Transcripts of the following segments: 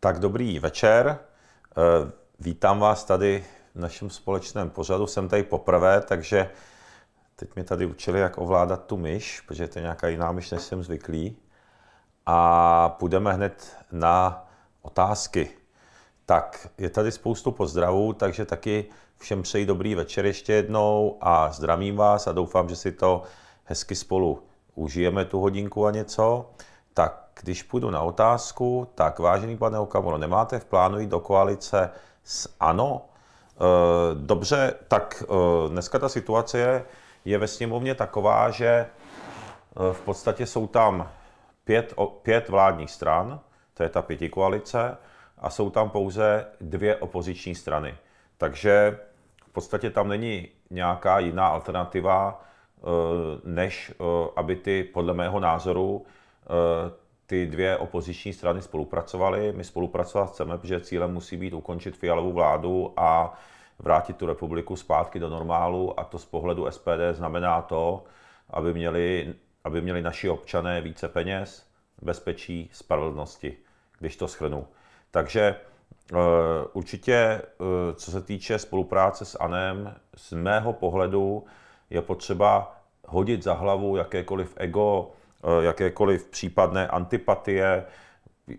Tak dobrý večer. Eh, vítám vás tady v našem společném pořadu. Jsem tady poprvé, takže teď mě tady učili, jak ovládat tu myš, protože to je nějaká jiná myš, než jsem zvyklý. A půjdeme hned na otázky. Tak, je tady spoustu pozdravů, takže taky všem přeji dobrý večer ještě jednou a zdravím vás a doufám, že si to hezky spolu užijeme tu hodinku a něco. Tak, když půjdu na otázku, tak vážený pane Okamuro, nemáte v plánu jít do koalice s ANO? E, dobře, tak e, dneska ta situace je, je ve sněmovně taková, že e, v podstatě jsou tam pět, o, pět vládních stran, to je ta pětikoalice, a jsou tam pouze dvě opoziční strany. Takže v podstatě tam není nějaká jiná alternativa, eh, než eh, aby ty, podle mého názoru, eh, ty dvě opoziční strany spolupracovaly. My spolupracovat chceme, protože cílem musí být ukončit fialovou vládu a vrátit tu republiku zpátky do normálu a to z pohledu SPD znamená to, aby měli, aby měli naši občané více peněz, bezpečí, spravedlnosti když to schrnu. Takže eh, určitě, eh, co se týče spolupráce s ANEM, z mého pohledu je potřeba hodit za hlavu jakékoliv ego, eh, jakékoliv případné antipatie,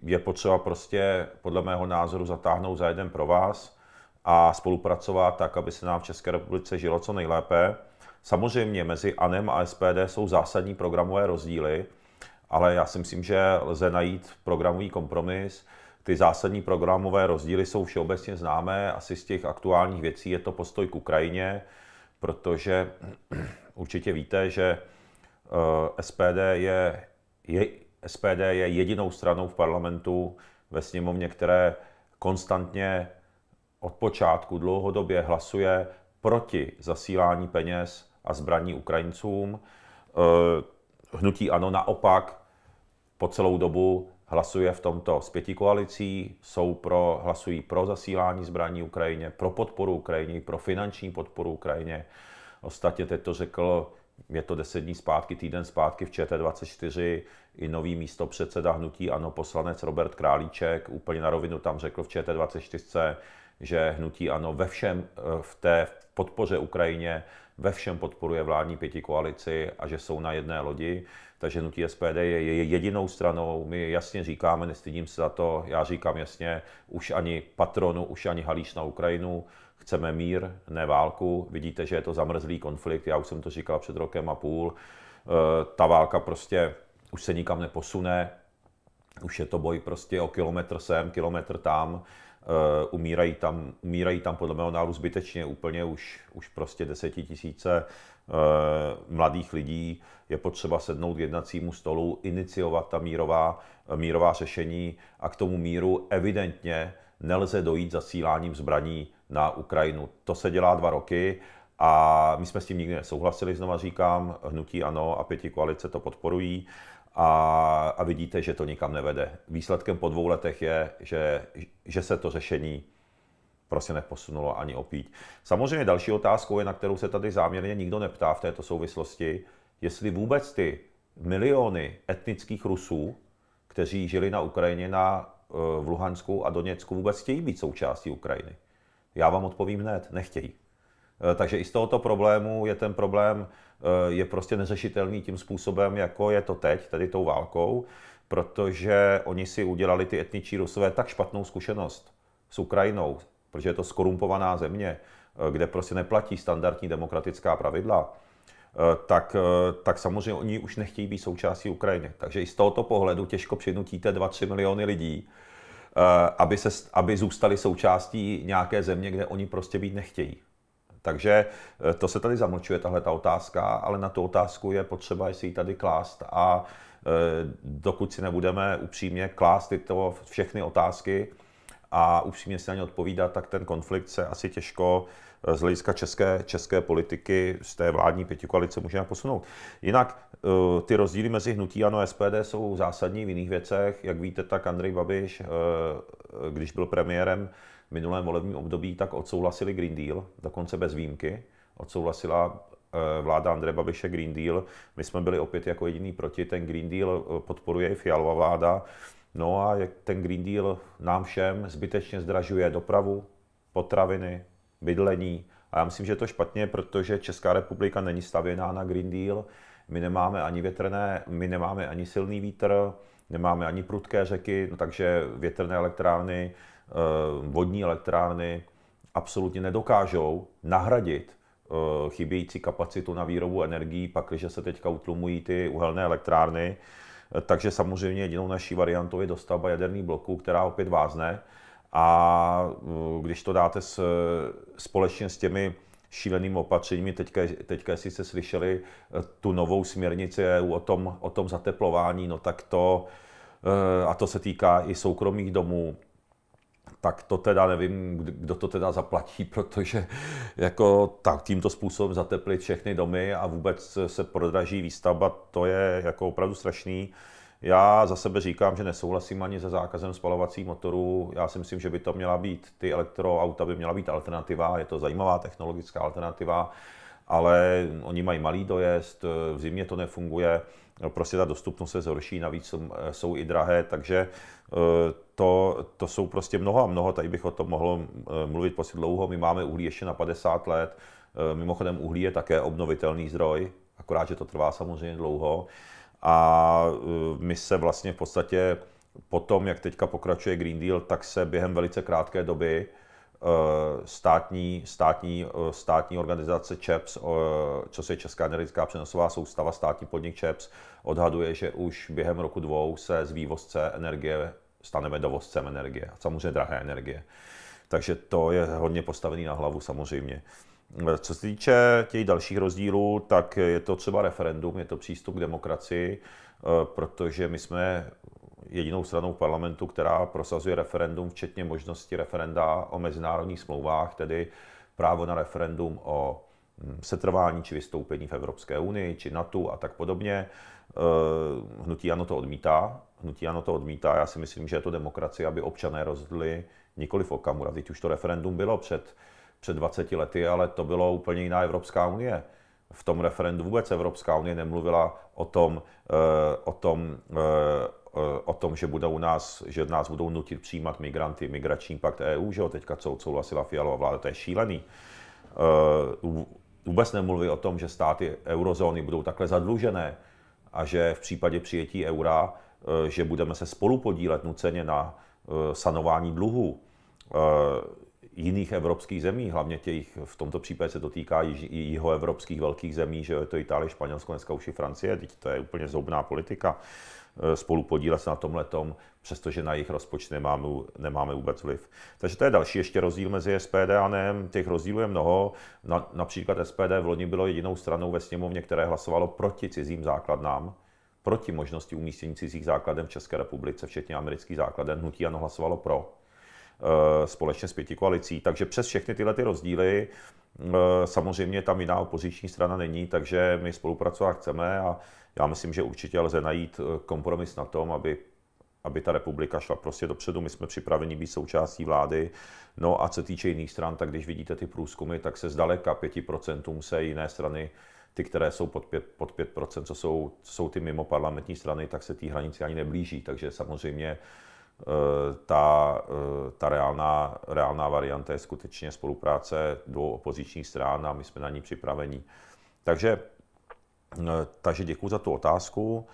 je potřeba prostě podle mého názoru zatáhnout za jeden pro vás a spolupracovat tak, aby se nám v České republice žilo co nejlépe. Samozřejmě mezi ANEM a SPD jsou zásadní programové rozdíly, ale já si myslím, že lze najít programový kompromis. Ty zásadní programové rozdíly jsou všeobecně známé. Asi z těch aktuálních věcí je to postoj k Ukrajině, protože určitě víte, že eh, SPD je, je, SPD je jedinou stranou v parlamentu ve sněmovně, které konstantně od počátku dlouhodobě hlasuje proti zasílání peněz a zbraní Ukrajincům. Eh, hnutí ano naopak po celou dobu hlasuje v tomto z pěti koalicí, jsou pro, hlasují pro zasílání zbraní Ukrajině, pro podporu Ukrajině, pro finanční podporu Ukrajině. Ostatně teď to řekl, je to deset dní zpátky, týden zpátky v ČT24, i nový místo předseda hnutí, ano, poslanec Robert Králíček, úplně na rovinu tam řekl v ČT24, že hnutí ano ve všem, eh, v té podpoře Ukrajině ve všem podporuje vládní pěti koalici a že jsou na jedné lodi. Takže nutí SPD je jedinou stranou, my jasně říkáme, nestydím se za to, já říkám jasně, už ani patronu, už ani halíš na Ukrajinu, chceme mír, ne válku. Vidíte, že je to zamrzlý konflikt, já už jsem to říkal před rokem a půl. E, ta válka prostě už se nikam neposune, už je to boj prostě o kilometr sem, kilometr tam Eh, umírají tam, umírají tam podle mého náru zbytečně úplně už, už prostě desetitisíce eh, mladých lidí. Je potřeba sednout k jednacímu stolu, iniciovat ta mírová, mírová řešení a k tomu míru evidentně nelze dojít zasíláním zbraní na Ukrajinu. To se dělá dva roky a my jsme s tím nikdy nesouhlasili, znova říkám, hnutí ano a pěti koalice to podporují a, a vidíte, že to nikam nevede. Výsledkem po dvou letech je, že, že se to řešení prostě neposunulo ani opít. Samozřejmě další otázkou je, na kterou se tady záměrně nikdo neptá v této souvislosti, jestli vůbec ty miliony etnických Rusů, kteří žili na Ukrajině, na, v eh, Luhansku a Doněcku, vůbec chtějí být součástí Ukrajiny. Já vám odpovím hned, nechtějí. Eh, takže i z tohoto problému je ten problém Eh, je prostě neřešitelný tím způsobem, jako je to teď, tady tou válkou, protože oni si udělali ty etničí rusové tak špatnou zkušenost s Ukrajinou, protože je to skorumpovaná země, eh, kde prostě neplatí standardní demokratická pravidla, eh, tak, tak samozřejmě oni už nechtějí být součástí Ukrajiny. Takže i z tohoto pohledu těžko přinutíte 2-3 miliony lidí, aby, se, aby zůstali součástí nějaké země, kde oni prostě být nechtějí. Takže eh, to se tady zamlčuje, tahle ta otázka, ale na tu otázku je potřeba, si ji tady klást a eh, dokud si nebudeme upřímně klást tyto všechny otázky a upřímně si na ně odpovídat, tak ten konflikt se asi těžko eh, z hlediska české, české politiky z té vládní pětikoalice můžeme posunout. Jinak ty rozdíly mezi hnutí ANO a SPD jsou zásadní v jiných věcech. Jak víte, tak Andrej Babiš, když byl premiérem, minulém volebním období, tak odsouhlasili Green Deal, dokonce bez výjimky. Odsouhlasila eh, vláda Andreje Babiše Green Deal. My jsme byli opět jako jediný proti. Ten Green Deal eh, podporuje i Fialová vláda. No a ten Green Deal nám všem zbytečně zdražuje dopravu, potraviny, bydlení. A já myslím, že je to špatně, protože Česká republika není stavěná na Green Deal. My nemáme ani větrné, my nemáme ani silný vítr, nemáme ani prudké řeky, no takže větrné elektrárny Eh, vodní elektrárny absolutně nedokážou nahradit eh, chybějící kapacitu na výrobu energií, pakliže se teďka utlumují ty uhelné elektrárny. Eh, takže samozřejmě jedinou naší variantou je dostavba jaderných bloků, která opět vázne. A když to dáte s, společně s těmi šílenými opatřeními, teďka, teďka jestli jste slyšeli tu novou směrnici EU o tom, o tom zateplování, no tak to, a to se týká i soukromých domů, tak to teda nevím, kdo to teda zaplatí, protože jako tak tímto způsobem zateplit všechny domy a vůbec se prodraží výstavba, to je jako opravdu strašný. Já za sebe říkám, že nesouhlasím ani se zákazem spalovacích motorů. Já si myslím, že by to měla být, ty elektroauta by měla být alternativa, je to zajímavá technologická alternativa, ale oni mají malý dojezd, v zimě to nefunguje. No, prostě ta dostupnost se zhorší, navíc eh, jsou i drahé, takže eh, to, to jsou prostě mnoho a mnoho, tady bych o tom mohl eh, mluvit prostě dlouho, my máme uhlí ještě na 50 let, mimochodem uhlí je také obnovitelný zdroj, akorát, že to trvá samozřejmě dlouho a my se vlastně v podstatě po tom, jak teďka pokračuje Green Deal, tak se během velice krátké doby Eh, státní, státní, eh, státní organizace ČEPS, eh, co je Česká energetická přenosová soustava, státní podnik ČEPS, odhaduje, že už během roku dvou se z vývozce energie staneme dovozcem energie, a samozřejmě drahé energie. Takže to je hodně postavený na hlavu samozřejmě. Co se týče těch dalších rozdílů, tak je to třeba referendum, je to přístup k demokracii, protože my jsme jedinou stranou v parlamentu, která prosazuje referendum, včetně možnosti referenda o mezinárodních smlouvách, tedy právo na referendum o hm, setrvání či vystoupení v Evropské unii, či NATO a tak podobně. E, hnutí Ano to odmítá. Hnutí Ano to odmítá. Já si myslím, že je to demokracie, aby občané rozhodli nikoli v Okamura. Teď už to referendum bylo před, před 20 lety, ale to bylo úplně jiná Evropská unie. V tom referendu vůbec Evropská unie nemluvila o tom, e, o tom e, Eh, o tom, že, budou nás, že nás budou nutit přijímat migranty, migrační pakt EU, že jo, teďka co odsouhlasila Fialová vláda, to je šílený. Eh, vůbec nemluví o tom, že státy eurozóny budou takhle zadlužené a že v případě přijetí eura, eh, že budeme se spolu podílet nuceně na sanování dluhů jiných evropských zemí, hlavně těch, v tomto případě se to týká již, jihoevropských velkých zemí, že je to Itálie, Španělsko, dneska už i Francie, teď to je úplně zoubná politika, eh, spolu podílet se na tom letom, přestože na jejich rozpočet nemáme, nemáme vůbec vliv. Takže to je další ještě rozdíl mezi SPD a NEM. Těch rozdílů je mnoho. Na, například SPD v loni bylo jedinou stranou ve sněmovně, které hlasovalo proti cizím základnám proti možnosti umístění cizích základen v České republice, včetně amerických základen, hnutí ano hlasovalo pro. Eh, společně s pěti koalicí. Takže přes všechny tyhle ty rozdíly eh, samozřejmě tam jiná opoziční strana není, takže my spolupracovat chceme a já myslím, že určitě lze najít eh, kompromis na tom, aby aby ta republika šla prostě dopředu. My jsme připraveni být součástí vlády. No a co týče jiných stran, tak když vidíte ty průzkumy, tak se zdaleka 5% se jiné strany, ty, které jsou pod 5%, pod 5% co, jsou, co jsou ty mimo parlamentní strany, tak se té hranici ani neblíží. Takže samozřejmě Eh, ta, eh, ta reálná, reálná varianta je skutečně spolupráce dvou opozičních stran a my jsme na ní připraveni. Takže, eh, takže děkuji za tu otázku,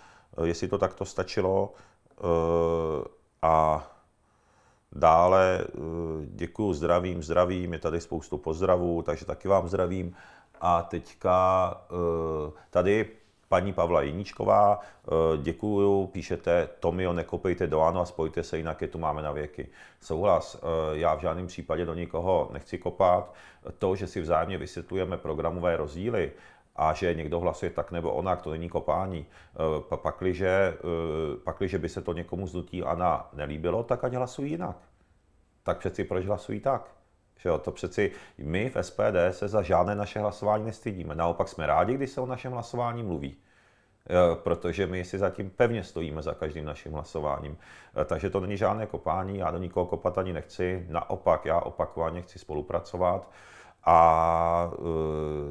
jestli to takto stačilo. A dále děkuji, zdravím, zdravím, je tady spoustu pozdravů, takže taky vám zdravím. A teďka tady Paní Pavla Jiníčková, eh, děkuju, píšete, Tomio, nekopejte do Ano a spojte se, jinak je tu máme na věky. Souhlas, eh, já v žádném případě do nikoho nechci kopat. To, že si vzájemně vysvětlujeme programové rozdíly, a že někdo hlasuje tak nebo onak, to není kopání. Eh, pakliže, pakliže by se to někomu z a na nelíbilo, tak ať hlasují jinak. Tak přeci proč hlasují tak? Že jo, to přeci my v SPD se za žádné naše hlasování nestydíme. Naopak jsme rádi, když se o našem hlasování mluví. Eh, protože my si zatím pevně stojíme za každým naším hlasováním. Eh, takže to není žádné kopání, já do nikoho kopat ani nechci. Naopak, já opakovaně chci spolupracovat a eh,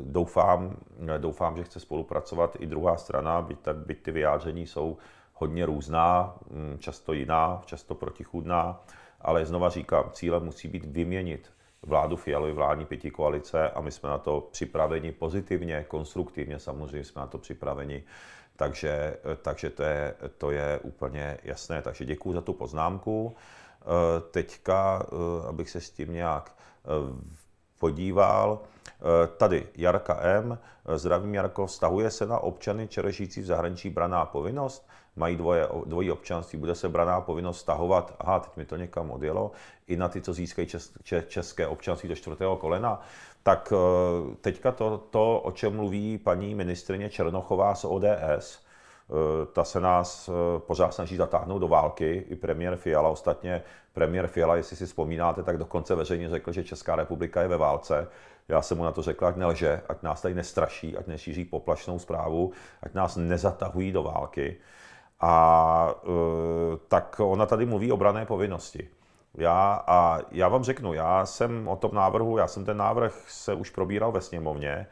doufám, doufám, že chce spolupracovat i druhá strana, byť, tak, byť ty vyjádření jsou hodně různá, mm, často jiná, často protichůdná, ale znova říkám, cílem musí být vyměnit vládu Fialovi vládní pěti koalice a my jsme na to připraveni pozitivně, konstruktivně samozřejmě jsme na to připraveni, takže, takže to, je, to je úplně jasné. Takže děkuji za tu poznámku. E, teďka, e, abych se s tím nějak e, podíval, Tady Jarka M. Zdravím Jarko, vztahuje se na občany čerežící v zahraničí braná povinnost? mají dvoje, dvojí občanství, bude se braná povinnost stahovat, aha, teď mi to někam odjelo, i na ty, co získají čes, české občanství do čtvrtého kolena, tak eh, teďka to, to, o čem mluví paní ministrině Černochová z ODS, eh, ta se nás eh, pořád snaží zatáhnout do války, i premiér Fiala. Ostatně premiér Fiala, jestli si vzpomínáte, tak dokonce veřejně řekl, že Česká republika je ve válce. Já jsem mu na to řekl, ať nelže, ať nás tady nestraší, ať nešíří poplašnou zprávu, ať nás nezatahují do války. A e, tak ona tady mluví o brané povinnosti. Já, a já vám řeknu, já jsem o tom návrhu, já jsem ten návrh se už probíral ve sněmovně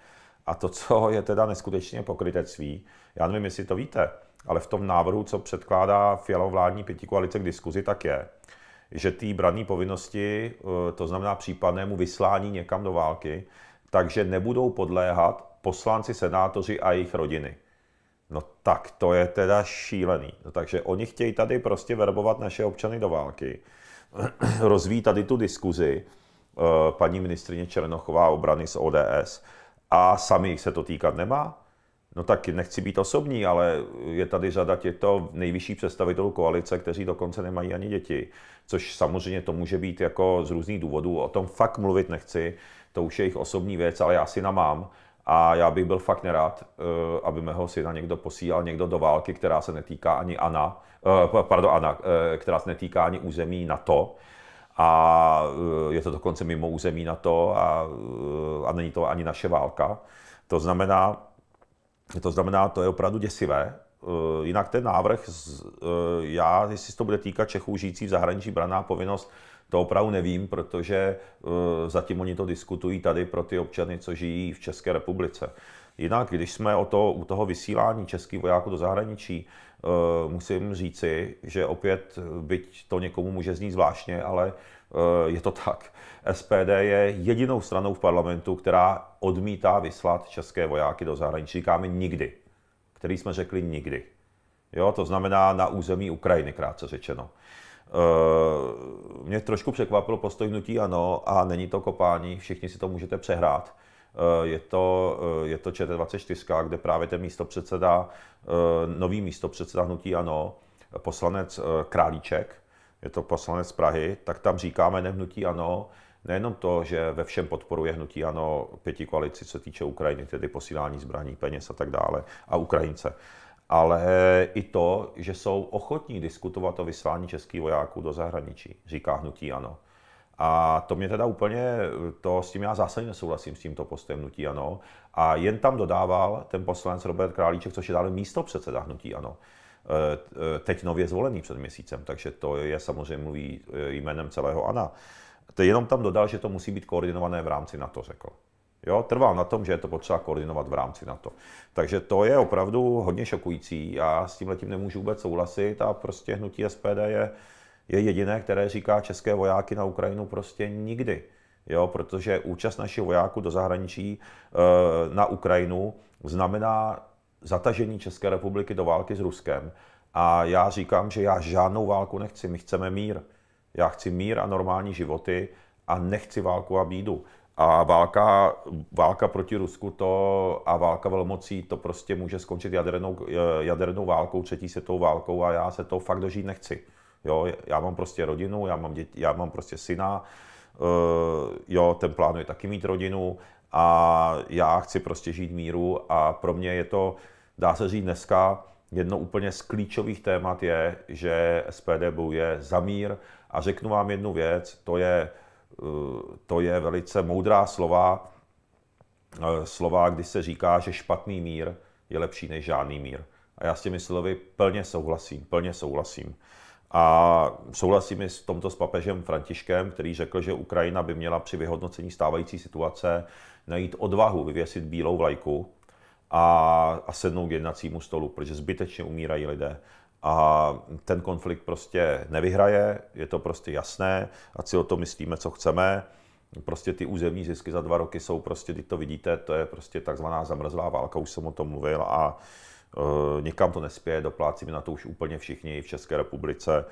a to, co je teda neskutečně pokrytectví, já nevím, jestli to víte, ale v tom návrhu, co předkládá Fialová vládní pětikoalice k diskuzi, tak je, že ty brané povinnosti, e, to znamená případnému vyslání někam do války, takže nebudou podléhat poslanci, senátoři a jejich rodiny. No tak to je teda šílený. No, takže oni chtějí tady prostě verbovat naše občany do války. Rozvíjí tady tu diskuzi eh, paní ministrině Černochová obrany z ODS a sami jich se to týkat nemá. No tak nechci být osobní, ale je tady řada těchto nejvyšších představitelů koalice, kteří dokonce nemají ani děti, což samozřejmě to může být jako z různých důvodů. O tom fakt mluvit nechci, to už je jejich osobní věc, ale já si namám. mám a já bych byl fakt nerad, eh, aby mého syna někdo posílal někdo do války, která se netýká ani Ana, eh, pardon, Ana, eh, která se netýká ani území NATO. A je to dokonce mimo území NATO a, a není to ani naše válka. To znamená, to znamená, to je opravdu děsivé. Jinak ten návrh, já, jestli se to bude týkat Čechů žijící v zahraničí, braná povinnost to opravdu nevím, protože eh, zatím oni to diskutují tady pro ty občany, co žijí v České republice. Jinak, když jsme o to, u toho vysílání českých vojáků do zahraničí, eh, musím říci, že opět, byť to někomu může znít zvláštně, ale eh, je to tak. SPD je jedinou stranou v parlamentu, která odmítá vyslat české vojáky do zahraničí. Říkáme nikdy. Který jsme řekli nikdy. Jo, to znamená na území Ukrajiny, krátce řečeno. Eh, mě trošku překvapilo postoj hnutí ano a není to kopání, všichni si to můžete přehrát. Eh, je to, eh, je to ČT24, kde právě ten místopředseda, nový místopředseda hnutí ano, poslanec Králíček, je to poslanec Prahy, tak tam říkáme nehnutí ano, nejenom to, že ve všem podporuje hnutí ano pěti koalici, co týče Ukrajiny, tedy posílání zbraní, peněz a tak dále, a Ukrajince ale i to, že jsou ochotní diskutovat o vyslání českých vojáků do zahraničí, říká hnutí ano. A to mě teda úplně, to s tím já zásadně nesouhlasím s tímto postem hnutí ano. A jen tam dodával ten poslanec Robert Králíček, což je dále místo předseda hnutí ano. Eh, teď nově zvolený před měsícem, takže to je samozřejmě mluví eh, jménem celého ANA. To jenom tam dodal, že to musí být koordinované v rámci NATO, řekl. Jo, trvám na tom, že je to potřeba koordinovat v rámci NATO. Takže to je opravdu hodně šokující. Já s tím letím nemůžu vůbec souhlasit a prostě hnutí SPD je, je jediné, které říká české vojáky na Ukrajinu prostě nikdy. Jo, protože účast našich vojáků do zahraničí eh, na Ukrajinu znamená zatažení České republiky do války s Ruskem. A já říkám, že já žádnou válku nechci, my chceme mír. Já chci mír a normální životy a nechci válku a bídu. A válka, válka proti Rusku to a válka velmocí, to prostě může skončit jadernou, eh, jadernou válkou, třetí světovou válkou a já se to fakt dožít nechci. Jo, já mám prostě rodinu, já mám, děti, já mám prostě syna, uh, jo, ten plánuje taky mít rodinu a já chci prostě žít míru a pro mě je to, dá se říct dneska, jedno úplně z klíčových témat je, že SPD bojuje za mír a řeknu vám jednu věc, to je Eh, to je velice moudrá slova, eh, slova, kdy se říká, že špatný mír je lepší než žádný mír. A já s těmi slovy plně souhlasím, plně souhlasím. A souhlasím i s tomto s papežem Františkem, který řekl, že Ukrajina by měla při vyhodnocení stávající situace najít odvahu vyvěsit bílou vlajku a, a sednout k jednacímu stolu, protože zbytečně umírají lidé a ten konflikt prostě nevyhraje, je to prostě jasné, A si o to myslíme, co chceme. Prostě ty územní zisky za dva roky jsou prostě, když to vidíte, to je prostě takzvaná zamrzlá válka, už jsem o tom mluvil a e, nikam to nespěje, doplácíme na to už úplně všichni v České republice,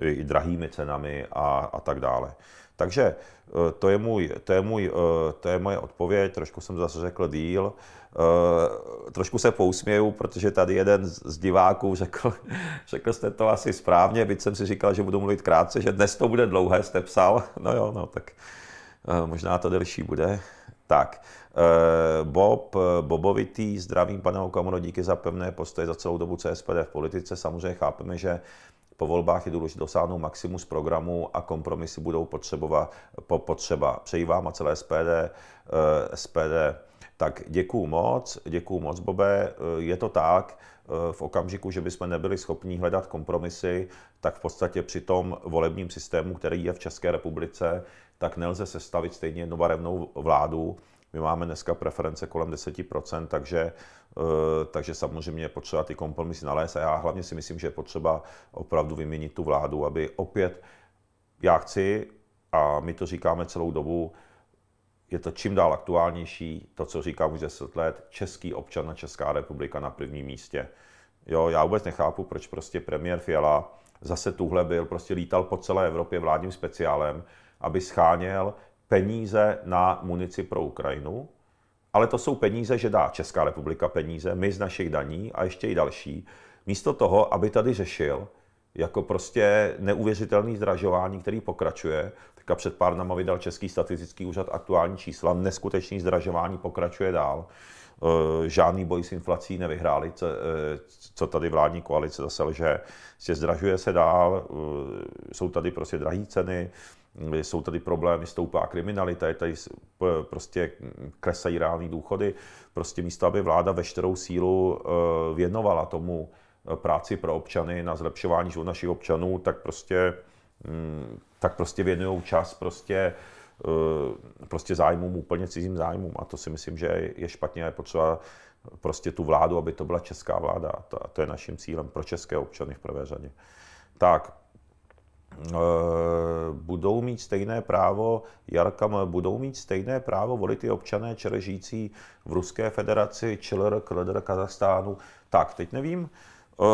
i drahými cenami a, a tak dále. Takže eh, to je, můj, to, je můj, eh, to je moje odpověď, trošku jsem zase řekl díl. Eh, trošku se pousměju, protože tady jeden z diváků řekl, řekl jste to asi správně, byť jsem si říkal, že budu mluvit krátce, že dnes to bude dlouhé, jste psal. No jo, no tak možná to delší bude. Tak, Bob, Bobovitý, zdravím pane Okamuro, díky za pevné postoje za celou dobu CSPD v politice. Samozřejmě chápeme, že po volbách je důležité dosáhnout maximus programu a kompromisy budou potřeba. Po, potřeba. Přeji vám a celé SPD, eh, SPD. Tak děkuju moc, děkuju moc, Bobe. Eh, je to tak, eh, v okamžiku, že bychom nebyli schopni hledat kompromisy, tak v podstatě při tom volebním systému, který je v České republice, tak nelze sestavit stejně jednobarevnou vládu, my máme dneska preference kolem 10%, takže, eh, takže samozřejmě je potřeba ty kompromisy nalézt a já hlavně si myslím, že je potřeba opravdu vyměnit tu vládu, aby opět, já chci, a my to říkáme celou dobu, je to čím dál aktuálnější, to, co říkám už 10 let, český občan na Česká republika na prvním místě. Jo, já vůbec nechápu, proč prostě premiér Fiala zase tuhle byl, prostě lítal po celé Evropě vládním speciálem, aby scháněl peníze na munici pro Ukrajinu, ale to jsou peníze, že dá Česká republika peníze, my z našich daní a ještě i další, místo toho, aby tady řešil jako prostě neuvěřitelný zdražování, který pokračuje. a před pár dnama vydal Český statistický úřad aktuální čísla, neskutečný zdražování pokračuje dál. Eh, žádný boj s inflací nevyhráli, co eh, tady vládní koalice zase lže. Prostě zdražuje se dál, eh, jsou tady prostě drahé ceny, jsou tady problémy, stoupá kriminalita, je tady prostě klesají reální důchody. Prostě místo, aby vláda veškerou sílu eh, věnovala tomu eh, práci pro občany na zlepšování život našich občanů, tak prostě, mm, tak prostě věnují čas prostě eh, prostě zájmům, úplně cizím zájmům. A to si myslím, že je špatně a je potřeba prostě tu vládu, aby to byla česká vláda. To, to je naším cílem pro české občany v prvé řadě. Tak, Eh, budou mít stejné právo, Jarka, budou mít stejné právo volit i občané ČR žijící v Ruské federaci, ČLR, KLDR, Kazachstánu. Tak, teď nevím, eh,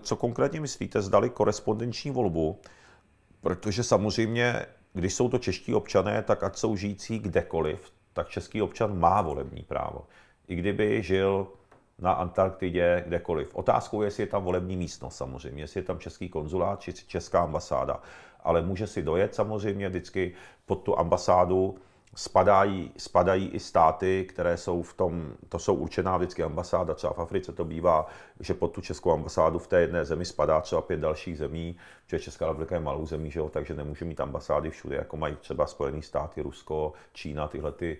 co konkrétně myslíte, zdali korespondenční volbu, protože samozřejmě, když jsou to čeští občané, tak ať jsou žijící kdekoliv, tak český občan má volební právo. I kdyby žil na Antarktidě, kdekoliv. Otázkou je, jestli je tam volební místnost samozřejmě, jestli je tam český konzulát či česká ambasáda. Ale může si dojet samozřejmě vždycky pod tu ambasádu, spadají, spadají i státy, které jsou v tom, to jsou určená vždycky ambasáda, třeba v Africe to bývá, že pod tu českou ambasádu v té jedné zemi spadá třeba pět dalších zemí, že Česká republika je malou zemí, že jo, takže nemůže mít ambasády všude, jako mají třeba Spojené státy, Rusko, Čína, tyhle ty,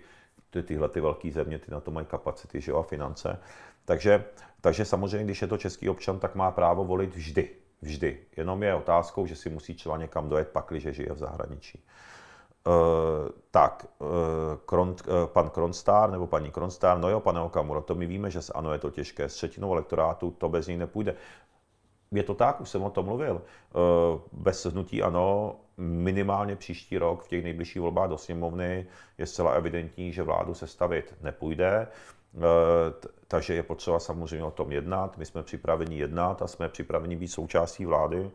ty, tyhle ty velké země, ty na to mají kapacity že jo, a finance. Takže, takže samozřejmě, když je to český občan, tak má právo volit vždy. Vždy. Jenom je otázkou, že si musí třeba někam dojet, pakliže žije v zahraničí. Uh, tak, uh, eh, Kron, uh, eh, pan Kronstár nebo paní Kronstár, no jo, pane Okamuro, to my víme, že ANO je to těžké, s třetinou elektorátu to bez ní nepůjde. Je to tak, už jsem o tom mluvil. Bez hnutí ANO minimálně příští rok v těch nejbližších volbách do sněmovny je zcela evidentní, že vládu sestavit nepůjde. Eh, takže je potřeba samozřejmě o tom jednat. My jsme připraveni jednat a jsme připraveni být součástí vlády.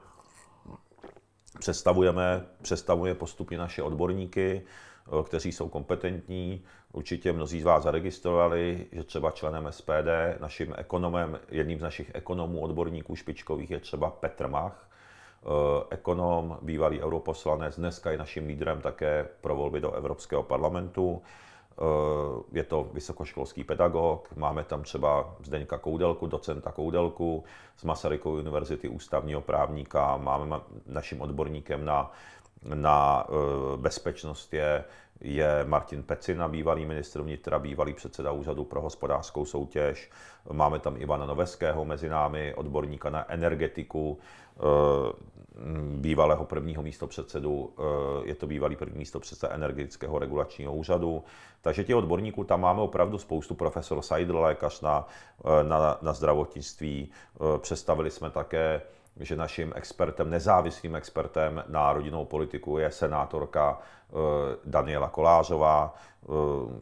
Představujeme, představuje postupně naše odborníky, eh, kteří jsou kompetentní. Určitě mnozí z vás zaregistrovali, že třeba členem SPD, naším ekonomem, jedním z našich ekonomů, odborníků špičkových je třeba Petr Mach, eh, ekonom, bývalý europoslanec, dneska je naším lídrem také pro volby do Evropského parlamentu. Eh, je to vysokoškolský pedagog, máme tam třeba Zdeňka Koudelku, docenta Koudelku z Masarykovy univerzity ústavního právníka, máme naším odborníkem na, na eh, bezpečnost je, je Martin Pecina, bývalý ministr vnitra, bývalý předseda úřadu pro hospodářskou soutěž. Máme tam Ivana Noveského mezi námi, odborníka na energetiku eh, bývalého prvního místopředsedu, eh, je to bývalý první místopředseda energetického regulačního úřadu. Takže těch odborníků tam máme opravdu spoustu. Profesor Seidl, lékař na, eh, na, na zdravotnictví, eh, představili jsme také že naším expertem, nezávislým expertem na rodinnou politiku je senátorka Daniela Kolářová.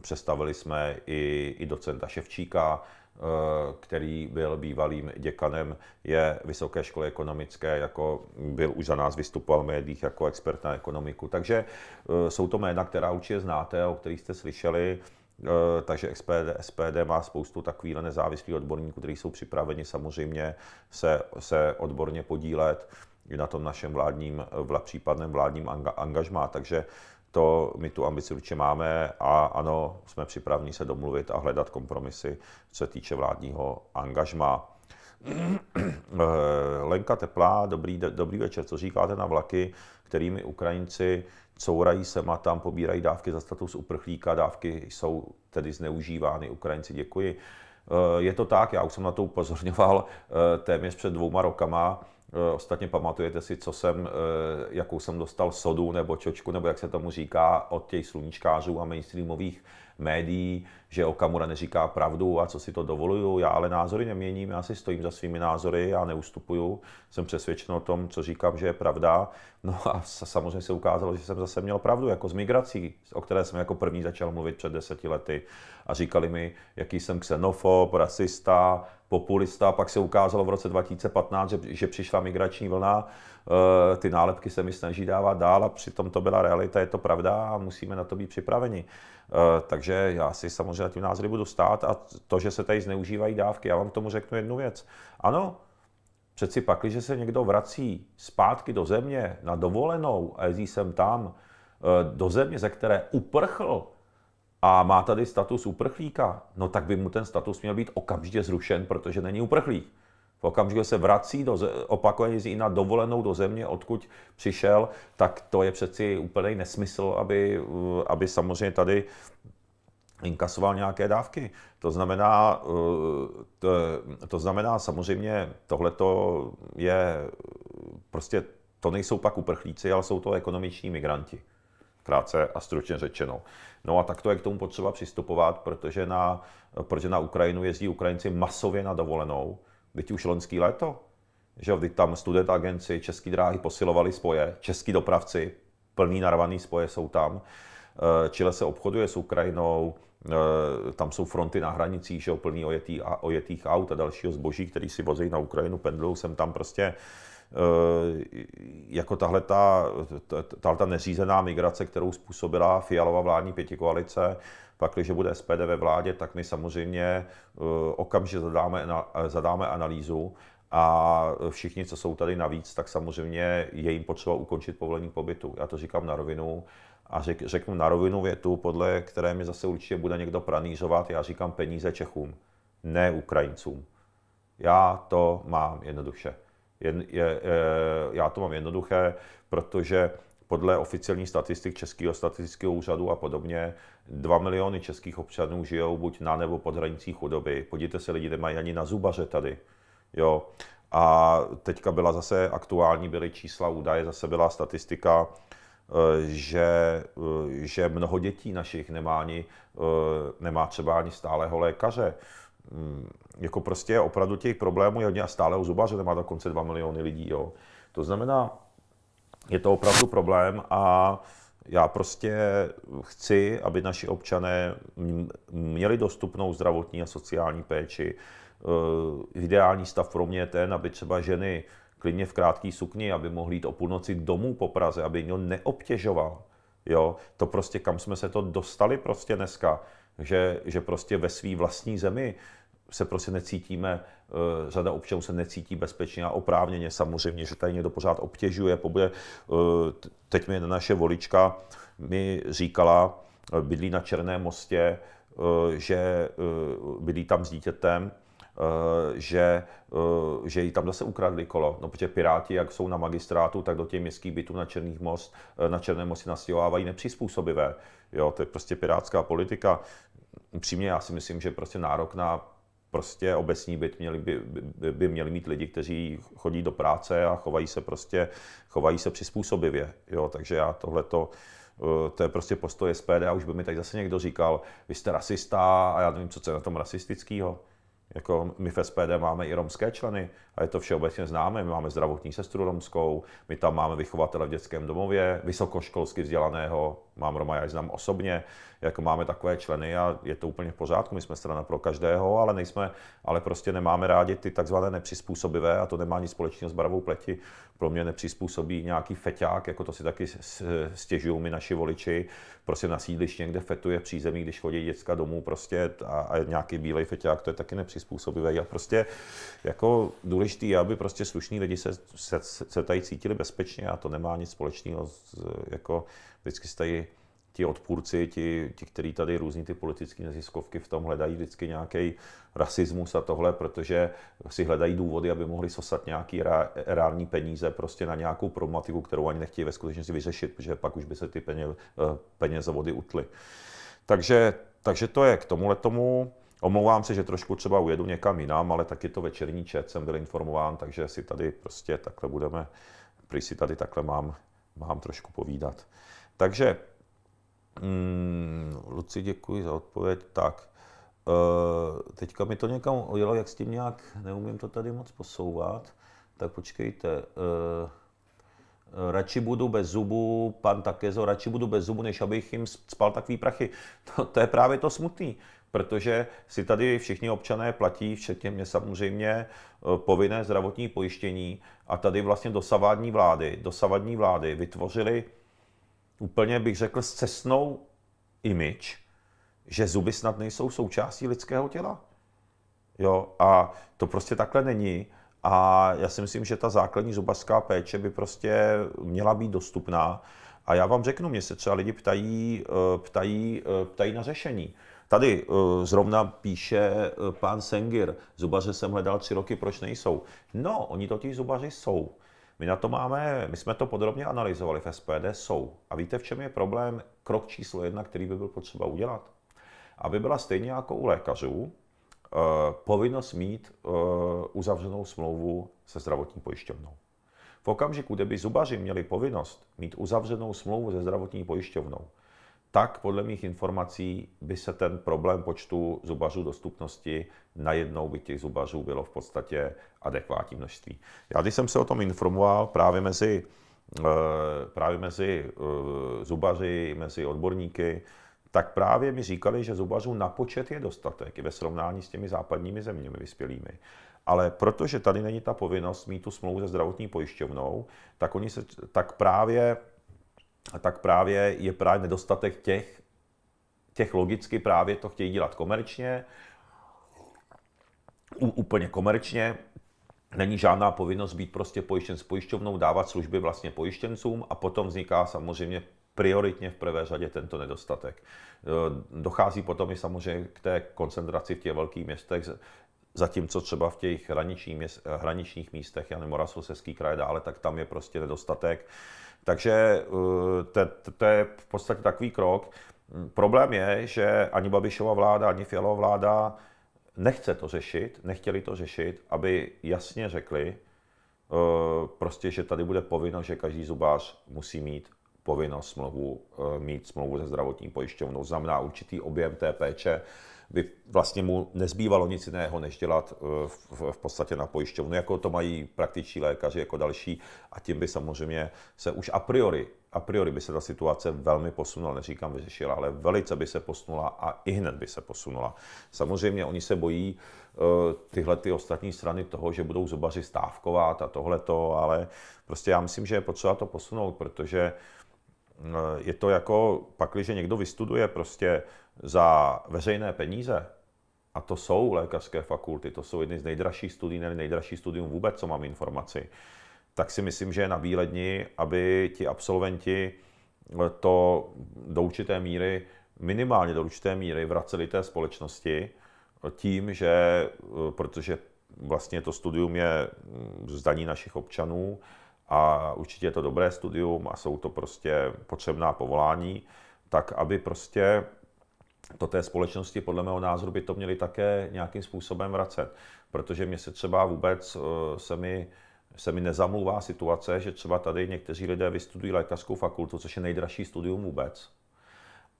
Představili jsme i, i docenta Ševčíka, Eh, který byl bývalým děkanem, je Vysoké školy ekonomické, jako byl už za nás vystupoval v médiích jako expert na ekonomiku. Takže eh, jsou to jména, která určitě znáte, o kterých jste slyšeli. Eh, takže SPD, SPD má spoustu takových nezávislých odborníků, kteří jsou připraveni samozřejmě se, se odborně podílet na tom našem vládním, případném vládním angažmá. Takže to my tu ambici určitě máme a ano, jsme připraveni se domluvit a hledat kompromisy, co se týče vládního angažma. Eh, Lenka Teplá, dobrý, dobrý večer, co říkáte na vlaky, kterými Ukrajinci courají sem a tam, pobírají dávky za status uprchlíka, dávky jsou tedy zneužívány, Ukrajinci děkuji. Eh, je to tak, já už jsem na to upozorňoval eh, téměř před dvouma rokama, Eh, ostatně pamatujete si, co jsem, eh, jakou jsem dostal sodu nebo čočku, nebo jak se tomu říká, od těch sluníčkářů a mainstreamových médií, že Okamura neříká pravdu a co si to dovoluju. Já ale názory neměním, já si stojím za svými názory, já neustupuju, jsem přesvědčen o tom, co říkám, že je pravda. No a samozřejmě se ukázalo, že jsem zase měl pravdu, jako s migrací, o které jsem jako první začal mluvit před deseti lety. A říkali mi, jaký jsem xenofob, rasista, populista. Pak se ukázalo v roce 2015, že, že přišla migrační vlna, e, ty nálepky se mi snaží dávat dál a přitom to byla realita, je to pravda a musíme na to být připraveni. Eh, takže já si samozřejmě tím názory budu stát a to, že se tady zneužívají dávky, já vám k tomu řeknu jednu věc. Ano, přeci pak, když se někdo vrací zpátky do země na dovolenou a jezdí sem tam, eh, do země, ze které uprchl, a má tady status uprchlíka, no tak by mu ten status měl být okamžitě zrušen, protože není uprchlík okamžiku, se vrací do, opakovaně na dovolenou do země, odkud přišel, tak to je přeci úplný nesmysl, aby, eh, aby samozřejmě tady inkasoval nějaké dávky. To znamená, eh, to, to znamená samozřejmě, tohle je prostě, to nejsou pak uprchlíci, ale jsou to ekonomiční migranti. Krátce a stručně řečeno. No a tak to je k tomu potřeba přistupovat, protože na, protože na Ukrajinu jezdí Ukrajinci masově na dovolenou. Teď už loňský léto, že teď tam student agenci, český dráhy posilovali spoje, český dopravci, plný narvaný spoje jsou tam. čile eh, se obchoduje s Ukrajinou, eh, tam jsou fronty na hranicích, že jo, plný ojetý, ojetých aut a dalšího zboží, který si vozí na Ukrajinu, pendlou jsem tam prostě eh, jako tahle ta, ta, ta neřízená migrace, kterou způsobila Fialová vládní pětikoalice, pak, když bude SPD ve vládě, tak my samozřejmě eh, okamžitě zadáme, eh, zadáme analýzu a všichni, co jsou tady navíc, tak samozřejmě je jim potřeba ukončit povolení pobytu. Já to říkám na rovinu a řek, řeknu na rovinu větu, podle které mi zase určitě bude někdo pranířovat. Já říkám peníze Čechům, ne Ukrajincům. Já to mám jednoduše. Jen, je, je, eh, já to mám jednoduché, protože podle oficiálních statistik Českého statistického úřadu a podobně, Dva miliony českých občanů žijou buď na nebo pod hranicí chudoby. Podívejte se, lidi nemají ani na zubaře tady. Jo. A teďka byla zase aktuální, byly čísla, údaje, zase byla statistika, eh, že, eh, že mnoho dětí našich nemá, ani, eh, nemá třeba ani stálého lékaře. Mm, jako prostě opravdu těch problémů je hodně a stáleho zubaře nemá dokonce 2 miliony lidí. Jo. To znamená, je to opravdu problém a já prostě chci, aby naši občané měli dostupnou zdravotní a sociální péči. E, ideální stav pro mě je ten, aby třeba ženy klidně v krátké sukni, aby mohly jít o půlnoci domů po Praze, aby jim neobtěžoval. Jo, to prostě, kam jsme se to dostali prostě dneska, že, že prostě ve své vlastní zemi se prostě necítíme, eh, řada občanů se necítí bezpečně a oprávněně samozřejmě, že tady někdo pořád obtěžuje, pobude. Eh, teď mi naše volička mi říkala, eh, bydlí na Černém mostě, že bydlí tam s dítětem, že, že jí tam zase ukradli kolo. No, protože Piráti, jak jsou na magistrátu, tak do těch městských bytů na Černých most, na Černém mostě nastěhovávají nepřizpůsobivé. Jo, to je prostě pirátská politika. Upřímně, já si myslím, že prostě nárok na prostě obecní byt měli by, by, by měli mít lidi, kteří chodí do práce a chovají se prostě, chovají se přizpůsobivě. Jo, takže já tohleto, eh, to je prostě postoj SPD a už by mi tak zase někdo říkal, vy jste rasista a já nevím, co je na tom rasistického. Jako my v SPD máme i romské členy a je to všeobecně známé. My máme zdravotní sestru romskou, my tam máme vychovatele v dětském domově, vysokoškolsky vzdělaného, mám Roma, já ji znám osobně, jako máme takové členy a je to úplně v pořádku, my jsme strana pro každého, ale nejsme, ale prostě nemáme rádi ty takzvané nepřizpůsobivé a to nemá nic společného s barvou pleti. Pro mě nepřizpůsobí nějaký feťák, jako to si taky stěžují mi naši voliči, prostě na sídlišti někde fetuje přízemí, když chodí děcka domů prostě a, a nějaký bílej feťák, to je taky nepřizpůsobivé. a prostě jako důležitý aby prostě slušní lidi se, se, se tady cítili bezpečně a to nemá nic společného s, jako vždycky se ti odpůrci, ti, ti kteří tady různí ty politické neziskovky v tom hledají vždycky nějaký rasismus a tohle, protože si hledají důvody, aby mohli sosat nějaký reální peníze prostě na nějakou problematiku, kterou ani nechtějí ve skutečnosti vyřešit, protože pak už by se ty peněz, eh, peněze vody utly. Takže, takže to je k tomuhle tomu. Omlouvám se, že trošku třeba ujedu někam jinam, ale taky to večerní čet jsem byl informován, takže si tady prostě takhle budeme, prý si tady takhle mám, mám trošku povídat. Takže, mm, Luci, děkuji za odpověď. Tak, eh, teďka mi to někam ujelo, jak s tím nějak neumím to tady moc posouvat. Tak počkejte. Eh, radši budu bez zubu, pan Takezo, radši budu bez zubu, než abych jim spal takový prachy. To, to je právě to smutný, protože si tady všichni občané platí, včetně mě samozřejmě, eh, povinné zdravotní pojištění a tady vlastně dosavadní vlády, dosavadní vlády vytvořily úplně bych řekl s cestnou image, že zuby snad nejsou součástí lidského těla. Jo, a to prostě takhle není. A já si myslím, že ta základní zubařská péče by prostě měla být dostupná. A já vám řeknu, mě se třeba lidi ptají, eh, ptají, eh, ptají na řešení. Tady eh, zrovna píše pán Sengir, zubaře jsem hledal tři roky, proč nejsou. No, oni totiž zubaři jsou. My na to máme, my jsme to podrobně analyzovali v SPD, jsou. A víte, v čem je problém krok číslo jedna, který by byl potřeba udělat? Aby byla stejně jako u lékařů eh, povinnost mít eh, uzavřenou smlouvu se zdravotní pojišťovnou. V okamžiku, kdyby zubaři měli povinnost mít uzavřenou smlouvu se zdravotní pojišťovnou, tak podle mých informací by se ten problém počtu zubařů dostupnosti najednou by těch zubařů bylo v podstatě adekvátní množství. Já když jsem se o tom informoval právě mezi, eh, právě mezi eh, zubaři, mezi odborníky, tak právě mi říkali, že zubařů na počet je dostatek i ve srovnání s těmi západními zeměmi vyspělými. Ale protože tady není ta povinnost mít tu smlouvu se zdravotní pojišťovnou, tak, oni se, tak právě tak právě je právě nedostatek těch, těch logicky právě to chtějí dělat komerčně, úplně komerčně, není žádná povinnost být prostě pojištěn s pojišťovnou, dávat služby vlastně pojištěncům a potom vzniká samozřejmě prioritně v prvé řadě tento nedostatek. E, dochází potom i samozřejmě k té koncentraci v těch velkých městech, zatímco třeba v těch hraničních, hraničních místech, já nevím, Moravskoslezský kraj dále, tak tam je prostě nedostatek takže eh, to je v podstatě takový krok. Problém je, že ani Babišova vláda, ani Fialová vláda nechce to řešit, nechtěli to řešit, aby jasně řekli, eh, prostě, že tady bude povinnost, že každý zubář musí mít povinnost smlouvu, eh, mít smlouvu se zdravotní pojišťovnou, znamená určitý objem té péče, by vlastně mu nezbývalo nic jiného, než dělat eh, v, v podstatě na pojišťovnu, jako to mají praktičtí lékaři jako další a tím by samozřejmě se už a priori, a priori by se ta situace velmi posunula, neříkám vyřešila, ale velice by se posunula a i hned by se posunula. Samozřejmě oni se bojí eh, tyhle ty ostatní strany toho, že budou zubaři stávkovat a tohleto, ale prostě já myslím, že je potřeba to posunout, protože je to jako, pakliže někdo vystuduje prostě za veřejné peníze, a to jsou lékařské fakulty, to jsou jedny z nejdražších studií, ne nejdražší studium vůbec, co mám informaci, tak si myslím, že je na výlední, aby ti absolventi to do určité míry, minimálně do určité míry vraceli té společnosti tím, že, protože vlastně to studium je zdaní našich občanů, a určitě je to dobré studium a jsou to prostě potřebná povolání, tak aby prostě to té společnosti, podle mého názoru, by to měli také nějakým způsobem vracet. Protože mě se třeba vůbec eh, se mi, se mi nezamlouvá situace, že třeba tady někteří lidé vystudují lékařskou fakultu, což je nejdražší studium vůbec,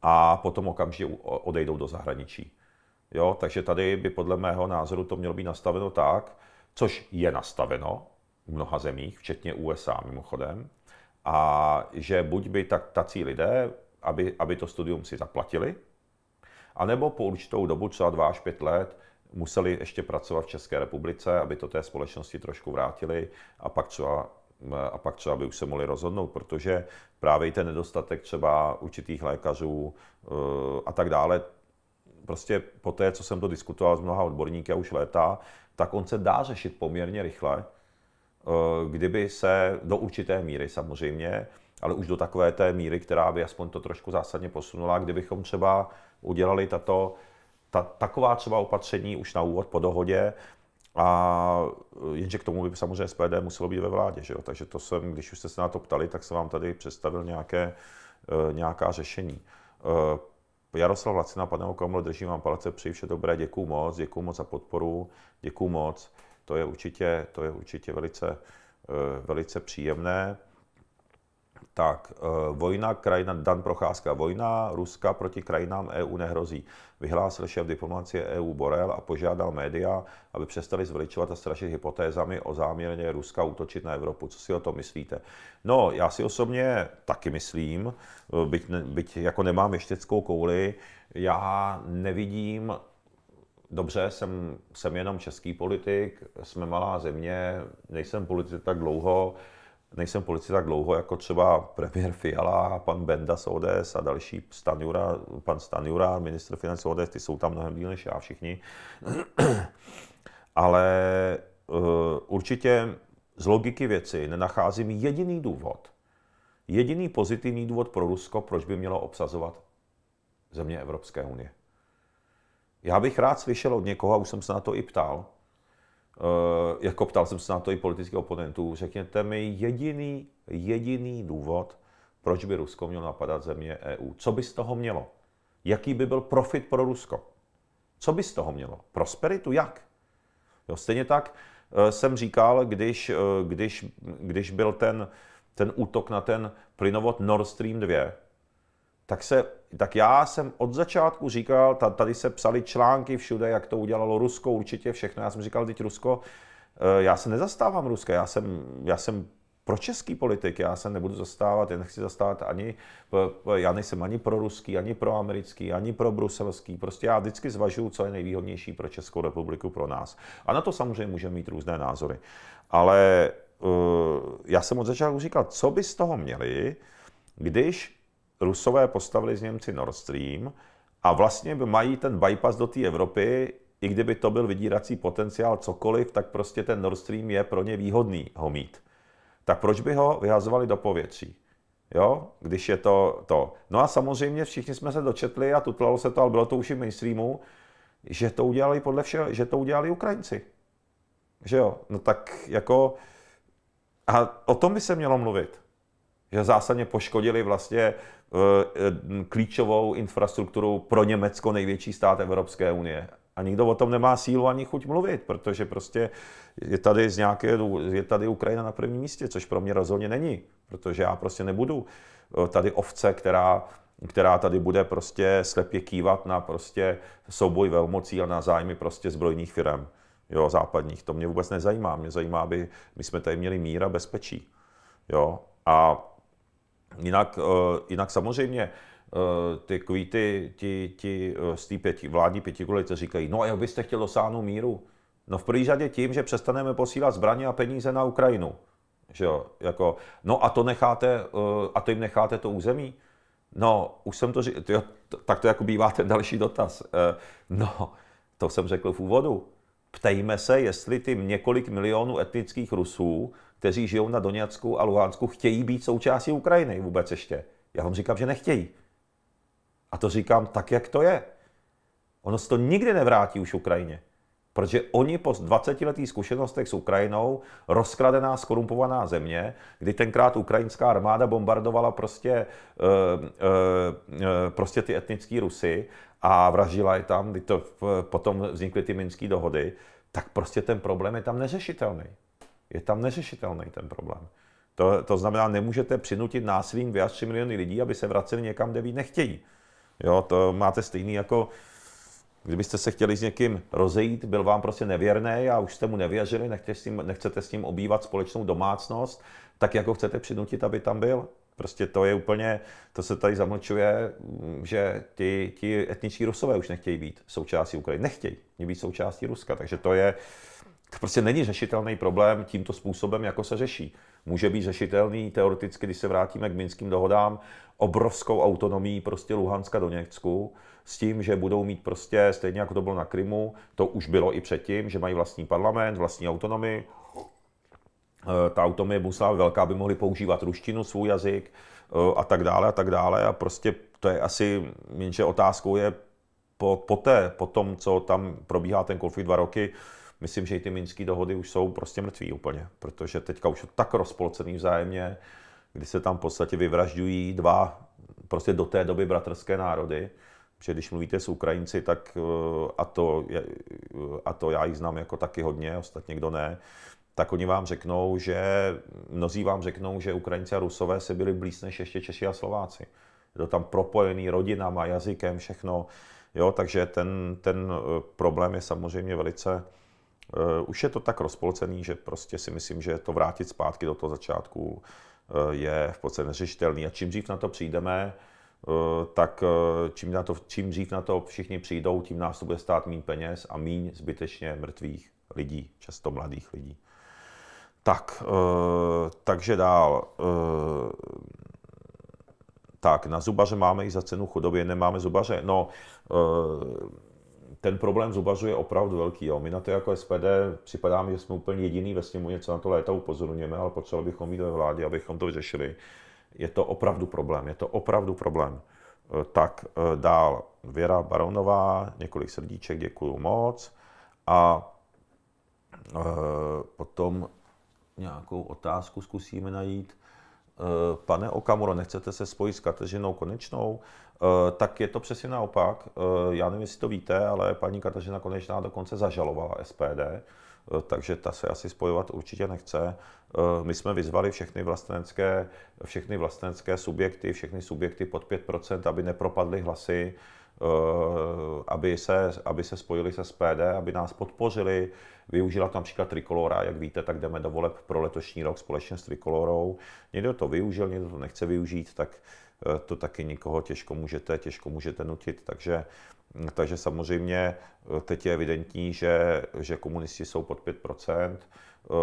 a potom okamžitě odejdou do zahraničí. Jo, takže tady by podle mého názoru to mělo být nastaveno tak, což je nastaveno, v mnoha zemích, včetně USA mimochodem, a že buď by tak, tací lidé, aby, aby to studium si zaplatili, anebo po určitou dobu, třeba dva až pět let, museli ještě pracovat v České republice, aby to té společnosti trošku vrátili a pak třeba a pak třeba by už se mohli rozhodnout, protože právě ten nedostatek třeba určitých lékařů uh, a tak dále, prostě po té, co jsem to diskutoval s mnoha odborníky a už léta, tak on se dá řešit poměrně rychle Eh, kdyby se do určité míry samozřejmě, ale už do takové té míry, která by aspoň to trošku zásadně posunula, kdybychom třeba udělali tato, ta, taková třeba opatření už na úvod po dohodě, a eh, jenže k tomu by samozřejmě SPD muselo být ve vládě, že jo? takže to jsem, když už jste se na to ptali, tak jsem vám tady představil nějaké, eh, nějaká řešení. Jaroslav Lacina, pane Okamlo, držím vám palce, přeji vše dobré, děkuju moc, děkuju moc za podporu, děkuju moc to je určitě, to je určitě velice, eh, velice příjemné. Tak, eh, vojna, krajina, Dan Procházka, vojna Ruska proti krajinám EU nehrozí. Vyhlásil šéf diplomacie EU Borel a požádal média, aby přestali zveličovat a strašit hypotézami o záměrně Ruska útočit na Evropu. Co si o to myslíte? No, já si osobně taky myslím, eh, byť, byť jako nemám ještěckou kouli, já nevidím dobře, jsem, jsem jenom český politik, jsme malá země, nejsem politik tak dlouho, nejsem politik tak dlouho, jako třeba premiér Fiala, pan Benda z ODS a další Stanjura, pan Stanjura, ministr financí ODS, ty jsou tam mnohem díl než já všichni. Ale uh, určitě z logiky věci nenacházím jediný důvod, jediný pozitivní důvod pro Rusko, proč by mělo obsazovat země Evropské unie. Já bych rád slyšel od někoho, a už jsem se na to i ptal, eh, jako ptal jsem se na to i politických oponentů, řekněte mi jediný, jediný důvod, proč by Rusko mělo napadat země EU. Co by z toho mělo? Jaký by byl profit pro Rusko? Co by z toho mělo? Prosperitu? Jak? Jo, stejně tak eh, jsem říkal, když, eh, když, když byl ten, ten útok na ten plynovod Nord Stream 2, tak, se, tak já jsem od začátku říkal, tady se psali články všude, jak to udělalo Rusko, určitě všechno. Já jsem říkal, teď Rusko, eh, já se nezastávám Ruska, já jsem, já jsem pro český politik, já se nebudu zastávat, já nechci zastávat ani, eh, já nejsem ani pro ruský, ani pro americký, ani pro bruselský, prostě já vždycky zvažuju, co je nejvýhodnější pro Českou republiku, pro nás. A na to samozřejmě můžeme mít různé názory. Ale eh, já jsem od začátku říkal, co by z toho měli, když Rusové postavili z Němci Nord Stream a vlastně mají ten bypass do té Evropy, i kdyby to byl vydírací potenciál cokoliv, tak prostě ten Nord Stream je pro ně výhodný ho mít. Tak proč by ho vyhazovali do povětří? Jo, když je to to. No a samozřejmě všichni jsme se dočetli a tutlalo se to, ale bylo to už i mainstreamu, že to udělali podle všeho, že to udělali Ukrajinci. Že jo, no tak jako, a o tom by se mělo mluvit že zásadně poškodili vlastně eh, eh, klíčovou infrastrukturu pro Německo, největší stát Evropské unie. A nikdo o tom nemá sílu ani chuť mluvit, protože prostě je tady, z nějaké, je tady Ukrajina na prvním místě, což pro mě rozhodně není, protože já prostě nebudu eh, tady ovce, která, která tady bude prostě slepě kývat na prostě souboj velmocí a na zájmy prostě zbrojních firm jo, západních. To mě vůbec nezajímá. Mě zajímá, aby my jsme tady měli mír a bezpečí. Jo? A Jinak, eh, jinak samozřejmě eh, ty kvíty, ti, ti eh, z té pěti, vládní pětikoalice říkají, no a jak byste chtěl dosáhnout míru? No v první řadě tím, že přestaneme posílat zbraně a peníze na Ukrajinu. Že jo, jako, no a to necháte, a to jim necháte to území? No, už jsem to říkal, tak to jako bývá ten další dotaz. No, to jsem řekl v úvodu. Ptejme se, jestli ty několik milionů etnických Rusů kteří žijou na Doněcku a Luhansku, chtějí být součástí Ukrajiny vůbec ještě. Já vám říkám, že nechtějí. A to říkám tak, jak to je. Ono se to nikdy nevrátí už Ukrajině. Protože oni po 20-letých zkušenostech s Ukrajinou, rozkradená, skorumpovaná země, kdy tenkrát ukrajinská armáda bombardovala prostě, uh, uh, uh, prostě ty etnické Rusy a vražila je tam, kdy to potom vznikly ty minské dohody, tak prostě ten problém je tam neřešitelný je tam neřešitelný ten problém. To, to znamená, nemůžete přinutit násilím 2 až 3 miliony lidí, aby se vraceli někam, kde být nechtějí. Jo, to máte stejný jako kdybyste se chtěli s někým rozejít, byl vám prostě nevěrný a už jste mu nevěřili, s ním, nechcete s ním obývat společnou domácnost, tak jako chcete přinutit, aby tam byl. Prostě to je úplně, to se tady zamlčuje, že ti, ti etničtí rusové už nechtějí být součástí Ukrajiny. Nechtějí být součástí Ruska, takže to je, to prostě není řešitelný problém tímto způsobem, jako se řeší. Může být řešitelný teoreticky, když se vrátíme k minským dohodám, obrovskou autonomii prostě Luhanska Něcku, s tím, že budou mít prostě, stejně jako to bylo na Krymu, to už bylo i předtím, že mají vlastní parlament, vlastní autonomii. Eh, ta autonomie musela velká, by mohli používat ruštinu, svůj jazyk eh, a tak dále a tak dále. A prostě to je asi, jenže otázkou je po, po, té, po tom, co tam probíhá ten konflikt dva roky, myslím, že i ty minské dohody už jsou prostě mrtví úplně, protože teďka už jsou tak rozpolcený vzájemně, kdy se tam v podstatě vyvražďují dva prostě do té doby bratrské národy, že když mluvíte s Ukrajinci, tak eh, a to, eh, a to já jich znám jako taky hodně, ostatně kdo ne, tak oni vám řeknou, že mnozí vám řeknou, že Ukrajinci a Rusové se byli blíz než ještě Češi a Slováci. Je to tam propojený rodinama, jazykem, všechno. Jo, takže ten, ten eh, problém je samozřejmě velice, Eh, už je to tak rozpolcený, že prostě si myslím, že to vrátit zpátky do toho začátku eh, je v podstatě neřešitelný. A čím dřív na to přijdeme, eh, tak čím, na to, čím dřív na to všichni přijdou, tím nás to bude stát méně peněz a míň zbytečně mrtvých lidí, často mladých lidí. Tak, takže dál. tak, na zubaře máme i za cenu chudoby, nemáme zubaře. No, ten problém zubařů je opravdu velký. Jo. My na to jako SPD připadá mi, že jsme úplně jediný ve sněmu, co na to léta upozorňujeme, ale potřebovali bychom mít ve vládě, abychom to vyřešili. Je to opravdu problém, je to opravdu problém. E, tak e, dál, Věra Baronová, několik srdíček, děkuju moc. A e, potom nějakou otázku zkusíme najít. pane Okamuro, nechcete se spojit s Kateřinou Konečnou? Eh, tak je to přesně naopak. Eh, já nevím, jestli to víte, ale paní Kateřina Konečná dokonce zažalovala SPD, eh, takže ta se asi spojovat určitě nechce. My jsme vyzvali všechny vlastenské, všechny vlastenské subjekty, všechny subjekty pod 5%, aby nepropadly hlasy, aby se, aby se spojili se SPD, aby nás podpořili. Využila tam například Trikolora, jak víte, tak jdeme do voleb pro letošní rok společně s Trikolorou. Někdo to využil, někdo to nechce využít, tak to taky nikoho těžko můžete, těžko můžete nutit. Takže, takže samozřejmě eh, teď je evidentní, že, že komunisti jsou pod 5%, eh,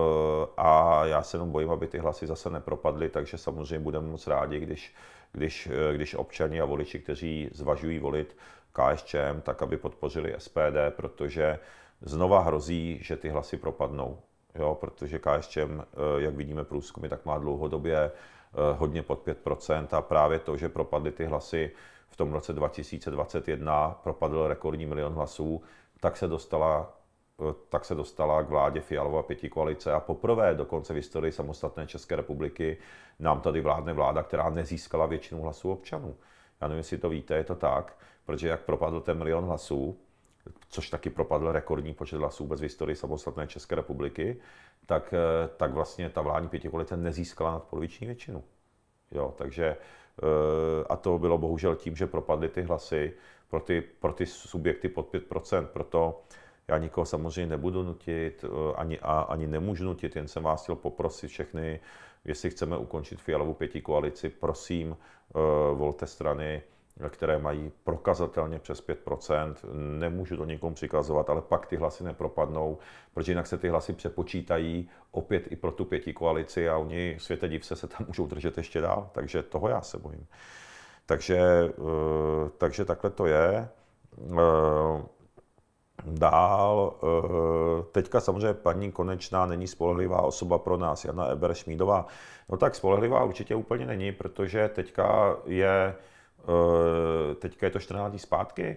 a já se jenom bojím, aby ty hlasy zase nepropadly, takže samozřejmě budeme moc rádi, když, když, eh, když občani a voliči, kteří zvažují volit KSČM, tak aby podpořili SPD, protože znova hrozí, že ty hlasy propadnou. Jo, protože KSČM, jak vidíme průzkumy, tak má dlouhodobě Eh, hodně pod 5% a právě to, že propadly ty hlasy v tom roce 2021, propadl rekordní milion hlasů, tak se dostala eh, tak se dostala k vládě Fialova pětikoalice a poprvé dokonce v historii samostatné České republiky nám tady vládne vláda, která nezískala většinu hlasů občanů. Já nevím, jestli to víte, je to tak, protože jak propadl ten milion hlasů, což taky propadl rekordní počet hlasů vůbec v historii samostatné České republiky, tak, eh, tak vlastně ta vládní pětikolice nezískala nadpoloviční většinu. Jo, takže eh, a to bylo bohužel tím, že propadly ty hlasy pro ty, pro ty subjekty pod 5%. Proto já nikoho samozřejmě nebudu nutit eh, ani, a, ani nemůžu nutit, jen jsem vás chtěl poprosit všechny, jestli chceme ukončit fialovou pěti koalici, prosím, volte strany, které mají prokazatelně přes 5%. Nemůžu to nikomu přikazovat, ale pak ty hlasy nepropadnou, protože jinak se ty hlasy přepočítají opět i pro tu pěti koalici a oni, světe divce, se, se tam můžou držet ještě dál, takže toho já se bojím. Takže, eh, takže takhle to je. Eh, dál, eh, teďka samozřejmě paní Konečná není spolehlivá osoba pro nás, Jana Eber Šmídová. No tak spolehlivá určitě úplně není, protože teďka je Eh, teďka je to 14 dní zpátky,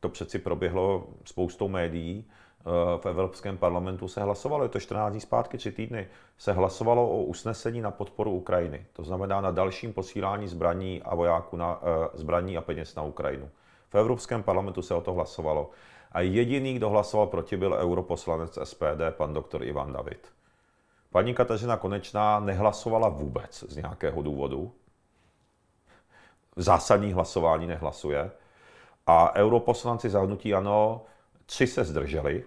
to přeci proběhlo spoustou médií, eh, v Evropském parlamentu se hlasovalo, je to 14 dní zpátky, 3 týdny, se hlasovalo o usnesení na podporu Ukrajiny. To znamená na dalším posílání zbraní a vojáků na eh, zbraní a peněz na Ukrajinu. V Evropském parlamentu se o to hlasovalo. A jediný, kdo hlasoval proti, byl europoslanec SPD, pan doktor Ivan David. Paní Kateřina Konečná nehlasovala vůbec z nějakého důvodu, v hlasování nehlasuje. A europoslanci za hnutí ano, tři se zdrželi.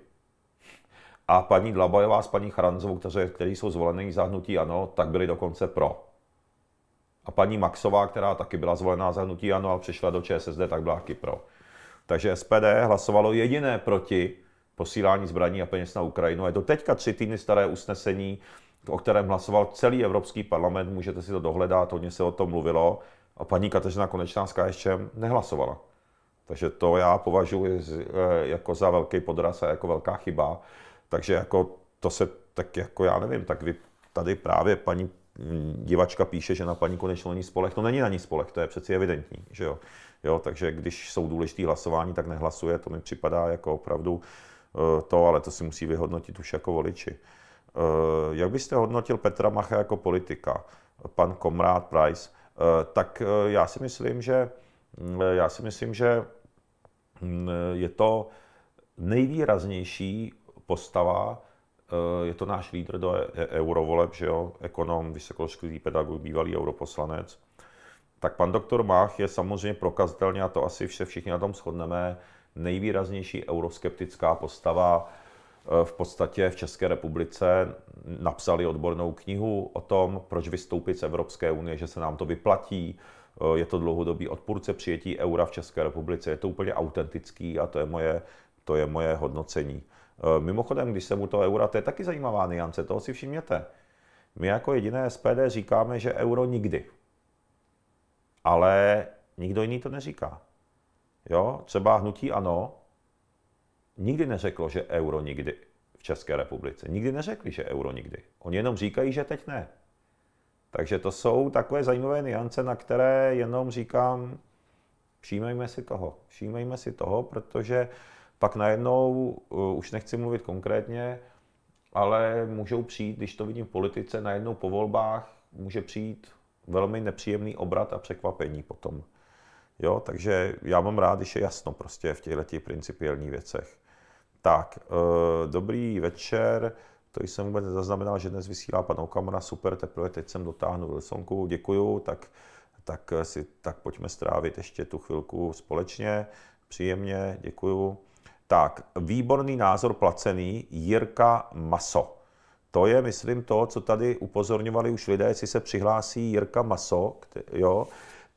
A paní Dlabajová s paní Charanzovou, kteří jsou zvolení za hnutí ano, tak byli dokonce pro. A paní Maxová, která taky byla zvolená za hnutí ano a přišla do ČSSD, tak byla taky pro. Takže SPD hlasovalo jediné proti posílání zbraní a peněz na Ukrajinu. Je to teďka tři týdny staré usnesení, o kterém hlasoval celý Evropský parlament, můžete si to dohledat, hodně se o tom mluvilo a paní Kateřina Konečná z KSČM nehlasovala. Takže to já považuji eh, jako za velký podraz a jako velká chyba. Takže jako to se tak jako já nevím, tak vy tady právě paní mm, divačka píše, že na paní konečnou není spolech. To není na ní spolech, to je přeci evidentní, že jo. jo takže když jsou důležité hlasování, tak nehlasuje, to mi připadá jako opravdu eh, to, ale to si musí vyhodnotit už jako voliči. Eh, jak byste hodnotil Petra Macha jako politika? Pan Komrád Price. Eh, tak eh, já si myslím, že mm, eh, já si myslím, že mm, je to nejvýraznější postava, je to náš lídr do e-, eurovoleb, že jo, ekonom, vysokoškolský pedagog, bývalý europoslanec. Tak pan doktor Mach je samozřejmě prokazatelně, a to asi vše všichni na tom shodneme, nejvýraznější euroskeptická postava Eh, v podstatě v České republice napsali odbornou knihu o tom, proč vystoupit z Evropské unie, že se nám to vyplatí. Eh, je to dlouhodobý odpůrce přijetí eura v České republice. Je to úplně autentický a to je moje, to je moje hodnocení. Eh, mimochodem, když se mu to eura, to je taky zajímavá niance, toho si všimněte. My jako jediné SPD říkáme, že euro nikdy. Ale nikdo jiný to neříká. Jo, třeba hnutí ano, nikdy neřeklo, že euro nikdy v České republice. Nikdy neřekli, že euro nikdy. Oni jenom říkají, že teď ne. Takže to jsou takové zajímavé niance, na které jenom říkám, všímejme si toho. Všímejme si toho, protože pak najednou, eh, už nechci mluvit konkrétně, ale můžou přijít, když to vidím v politice, najednou po volbách může přijít velmi nepříjemný obrat a překvapení potom. Jo, takže já mám rád, když je jasno prostě v těchto principiálních věcech. Tak, eh, dobrý večer. To jsem vůbec nezaznamenal, že dnes vysílá pan Okamura, super, teprve teď jsem dotáhnul Wilsonku, děkuju, tak, tak, eh, si, tak pojďme strávit ještě tu chvilku společně, příjemně, děkuju. Tak, výborný názor placený, Jirka Maso. To je, myslím, to, co tady upozorňovali už lidé, jestli se přihlásí Jirka Maso, jo,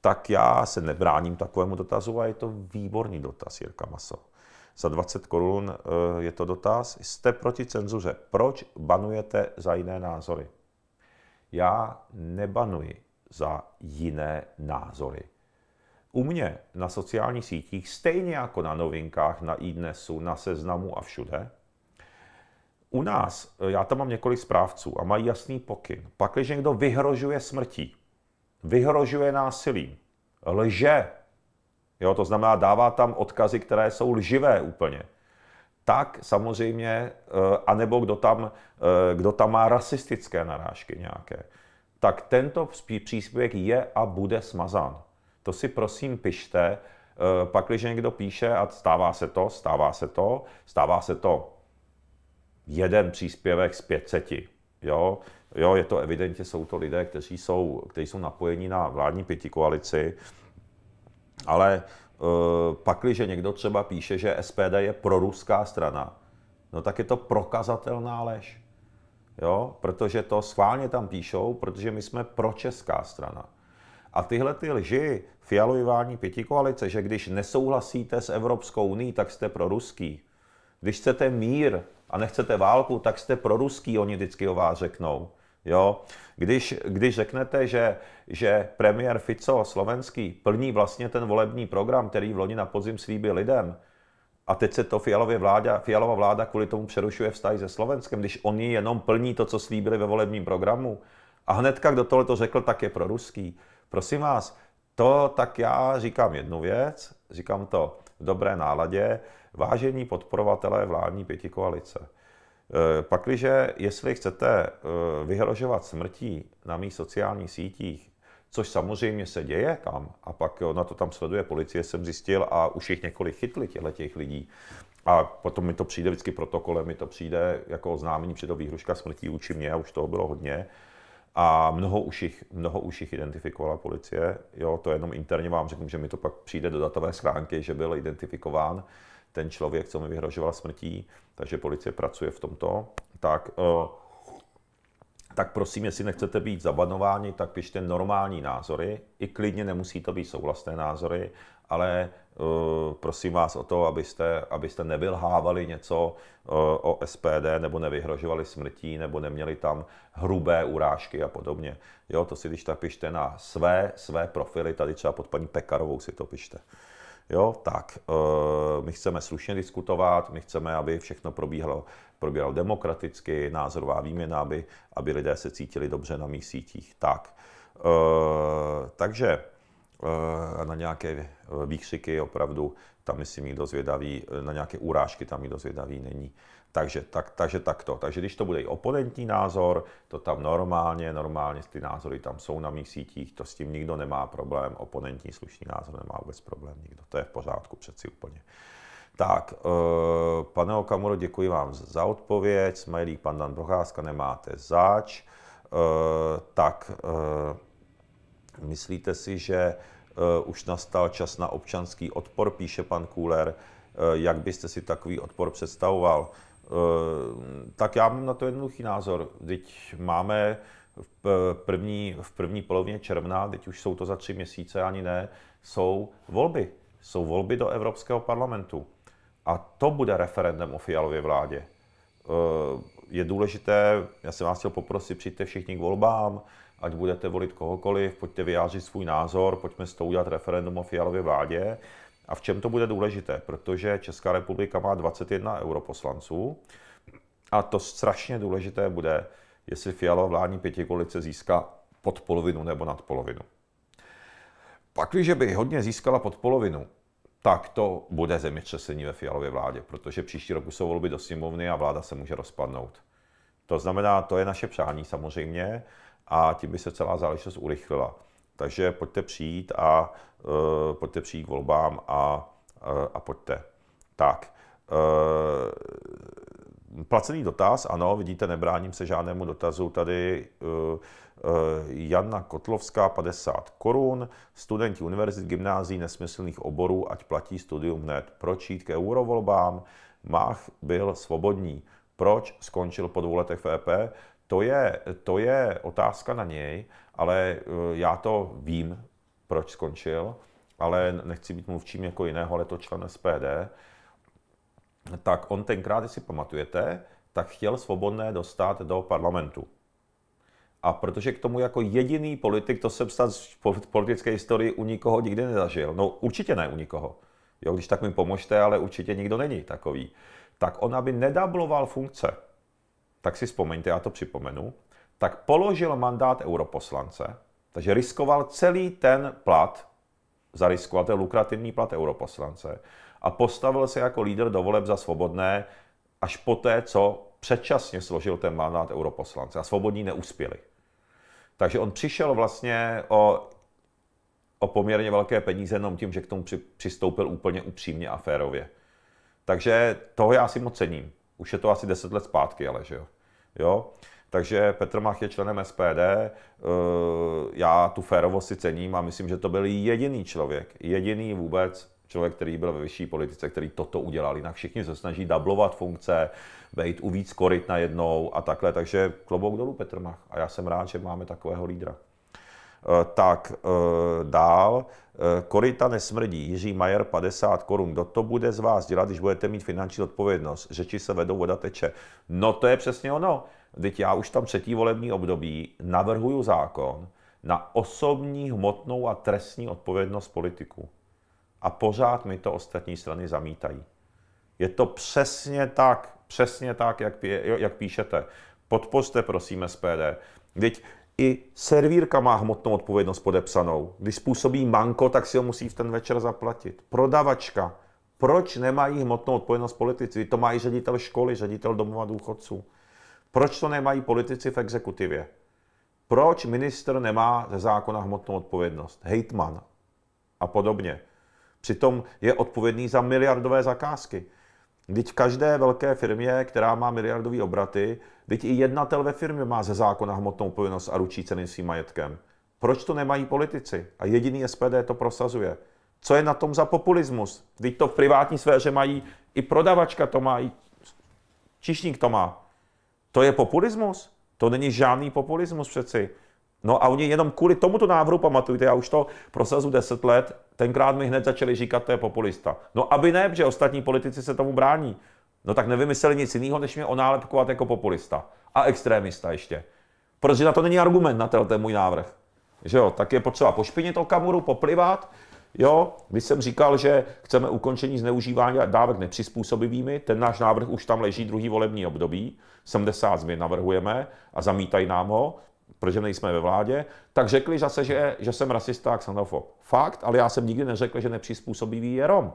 tak já se nebráním takovému dotazu a je to výborný dotaz Jirka Maso za 20 korun eh, je to dotaz. Jste proti cenzuře. Proč banujete za jiné názory? Já nebanuji za jiné názory. U mě na sociálních sítích, stejně jako na novinkách, na iDnesu, na seznamu a všude, u nás, eh, já tam mám několik správců a mají jasný pokyn. Pak, když někdo vyhrožuje smrtí, vyhrožuje násilím, lže, Jo, to znamená, dává tam odkazy, které jsou lživé úplně. Tak samozřejmě, eh, anebo kdo tam, eh, kdo tam má rasistické narážky nějaké, tak tento příspěvek je a bude smazán. To si prosím pište, eh, Pak, když někdo píše a stává se to, stává se to, stává se to jeden příspěvek z 500. Jo? Jo, je to evidentně, jsou to lidé, kteří jsou, kteří jsou napojeni na vládní pětikoalici, koalici, ale pak, eh, pakliže někdo třeba píše, že SPD je proruská strana, no tak je to prokazatelná lež. Jo? Protože to schválně tam píšou, protože my jsme pročeská strana. A tyhle ty lži fialování pěti koalice, že když nesouhlasíte s Evropskou uní, tak jste proruský. Když chcete mír a nechcete válku, tak jste proruský, oni vždycky o vás řeknou. Jo? Když, když řeknete, že, že premiér Fico slovenský plní vlastně ten volební program, který v loni na podzim slíbil lidem, a teď se to Fialově vláda, fialová vláda kvůli tomu přerušuje vztahy se Slovenskem, když oni jenom plní to, co slíbili ve volebním programu. A hnedka, kdo tohle to řekl, tak je pro ruský. Prosím vás, to tak já říkám jednu věc, říkám to v dobré náladě, vážení podporovatelé vládní pěti koalice. Eh, pakliže, jestli chcete eh, vyhrožovat smrtí na mých sociálních sítích, což samozřejmě se děje tam, a pak eh, na to tam sleduje policie, jsem zjistil, a už jich několik chytli těchto těch lidí. A potom mi to přijde vždycky protokolem, mi to přijde jako oznámení, že to výhruška smrtí uči mě, a už toho bylo hodně. A mnoho už jich, mnoho už jich identifikovala policie. Jo, to jenom interně vám řeknu, že mi to pak přijde do datové schránky, že byl identifikován ten člověk, co mi vyhrožoval smrtí, takže policie pracuje v tomto, tak, eh, tak prosím, jestli nechcete být zabanováni, tak pište normální názory, i klidně nemusí to být souhlasné názory, ale eh, prosím vás o to, abyste, abyste nevylhávali něco eh, o SPD, nebo nevyhrožovali smrtí, nebo neměli tam hrubé urážky a podobně. Jo, to si když tak pište na své, své profily, tady třeba pod paní Pekarovou si to pište. Jo, tak, eh, my chceme slušně diskutovat, my chceme, aby všechno probíhalo, probíhalo demokraticky, názorová výměna, aby, aby lidé se cítili dobře na mých sítích. Tak, eh, takže eh, na nějaké výkřiky opravdu tam myslím nikdo zvědavý, na nějaké urážky tam nikdo zvědavý není. Takže, tak, takže takto. Takže když to bude i oponentní názor, to tam normálně, normálně ty názory tam jsou na mých sítích, to s tím nikdo nemá problém, oponentní slušný názor nemá vůbec problém nikdo, to je v pořádku přeci úplně. Tak, e, pane Okamuro, děkuji vám za odpověď, Smajlík, pan Dan Procházka, nemáte zač. E, tak, e, myslíte si, že e, už nastal čas na občanský odpor, píše pan Kůler, e, jak byste si takový odpor představoval? Eh, tak já mám na to jednoduchý názor. Teď máme v první, v první polovině června, teď už jsou to za tři měsíce, ani ne, jsou volby. Jsou volby do Evropského parlamentu. A to bude referendum o Fialově vládě. Eh, je důležité, já jsem vás chtěl poprosit, přijďte všichni k volbám, ať budete volit kohokoliv, pojďte vyjádřit svůj názor, pojďme s tou udělat referendum o Fialově vládě. A v čem to bude důležité? Protože Česká republika má 21 europoslanců a to strašně důležité bude, jestli Fialová vládní pětikolice získá pod polovinu nebo nad polovinu. Pak, když by hodně získala pod polovinu, tak to bude zemětřesení ve Fialově vládě, protože příští rok jsou volby do sněmovny a vláda se může rozpadnout. To znamená, to je naše přání samozřejmě a tím by se celá záležitost urychlila. Takže pojďte přijít a Eh, pojďte přijít k volbám a, eh, a pojďte. Tak, eh, placený dotaz, ano, vidíte, nebráním se žádnému dotazu. Tady Jana Kotlovská, 50 korun, studenti univerzit, gymnází, nesmyslných oborů, ať platí studium hned. Proč jít ke eurovolbám? Mach byl svobodní. Proč skončil po dvou letech VP? E to je, to je otázka na něj, ale já to vím, proč skončil, ale nechci být mluvčím jako jiného, ale to člen SPD, tak on tenkrát, jestli pamatujete, tak chtěl svobodné dostat do parlamentu. A protože k tomu jako jediný politik, to se vstát v politické historii u nikoho nikdy nezažil. No určitě ne u nikoho. Jo, když tak mi pomožte, ale určitě nikdo není takový. Tak on, aby nedabloval funkce, tak si vzpomeňte, já to připomenu, tak položil mandát europoslance, takže riskoval celý ten plat, zariskoval ten lukrativní plat europoslance a postavil se jako lídr do voleb za svobodné až po té, co předčasně složil ten mandát europoslance a svobodní neuspěli. Takže on přišel vlastně o, o poměrně velké peníze jenom tím, že k tomu při, přistoupil úplně upřímně a férově. Takže toho já si moc cením. Už je to asi deset let zpátky, ale že jo. jo? Takže Petr Mach je členem SPD, eh, já tu férovost si cením a myslím, že to byl jediný člověk, jediný vůbec člověk, který byl ve vyšší politice, který toto udělal. Jinak všichni se snaží dublovat funkce, být u víc koryt najednou a takhle. Takže klobouk dolů Petr Mach a já jsem rád, že máme takového lídra. Eh, tak eh, dál. Korita nesmrdí. Jiří Majer 50 korun. Kdo to bude z vás dělat, když budete mít finanční odpovědnost? Řeči se vedou, voda teče. No to je přesně ono. Teď já už tam třetí volební období navrhuju zákon na osobní, hmotnou a trestní odpovědnost politiků. A pořád mi to ostatní strany zamítají. Je to přesně tak, přesně tak, jak, pí, jak píšete. Podpořte, prosím, SPD. Teď i servírka má hmotnou odpovědnost podepsanou. Když způsobí manko, tak si ho musí v ten večer zaplatit. Prodavačka. Proč nemají hmotnou odpovědnost politici? To mají ředitel školy, ředitel domova důchodců. Proč to nemají politici v exekutivě? Proč minister nemá ze zákona hmotnou odpovědnost? Hejtman a podobně. Přitom je odpovědný za miliardové zakázky. Vždyť v každé velké firmě, která má miliardové obraty, vždyť i jednatel ve firmě má ze zákona hmotnou povinnost a ručí ceny svým majetkem. Proč to nemají politici? A jediný SPD to prosazuje. Co je na tom za populismus? Vždyť to v privátní sféře mají, i prodavačka to má, i čišník to má. To je populismus? To není žádný populismus přeci. No a oni jenom kvůli tomuto návrhu, pamatujte, já už to prosazu 10 let, tenkrát mi hned začali říkat, to je populista. No aby ne, že ostatní politici se tomu brání. No tak nevymysleli nic jiného, než mě onálepkovat jako populista. A extrémista ještě. Protože na to není argument, na ten můj návrh. Že jo, tak je potřeba pošpinit Okamuru, poplivat, Jo, my jsem říkal, že chceme ukončení zneužívání dávek nepřizpůsobivými, ten náš návrh už tam leží druhý volební období, 70 změn navrhujeme a zamítají nám ho, protože nejsme ve vládě, tak řekli zase, že, že jsem rasista a xenofob. Fakt, ale já jsem nikdy neřekl, že nepřizpůsobivý je Rom.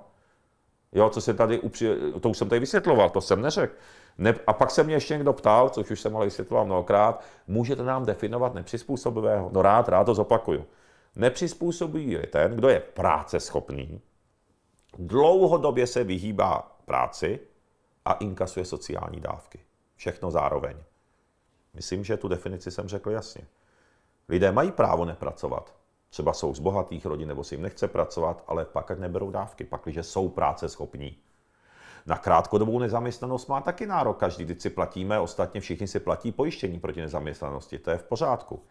Jo, co se tady, upři... to už jsem tady vysvětloval, to jsem neřekl. Ne... A pak se mě ještě někdo ptal, což už jsem ale vysvětloval mnohokrát, můžete nám definovat nepřizpůsobivého? No rád, rád to zopakuju. Nepřizpůsobivý je ten, kdo je práce schopný, dlouhodobě se vyhýbá práci a inkasuje sociální dávky. Všechno zároveň. Myslím, že tu definici jsem řekl jasně. Lidé mají právo nepracovat. Třeba jsou z bohatých rodin, nebo si jim nechce pracovat, ale pak ať neberou dávky, pakliže jsou práce schopní. Na krátkodobou nezaměstnanost má taky nárok každý, když si platíme, ostatně všichni si platí pojištění proti nezaměstnanosti, to je v pořádku.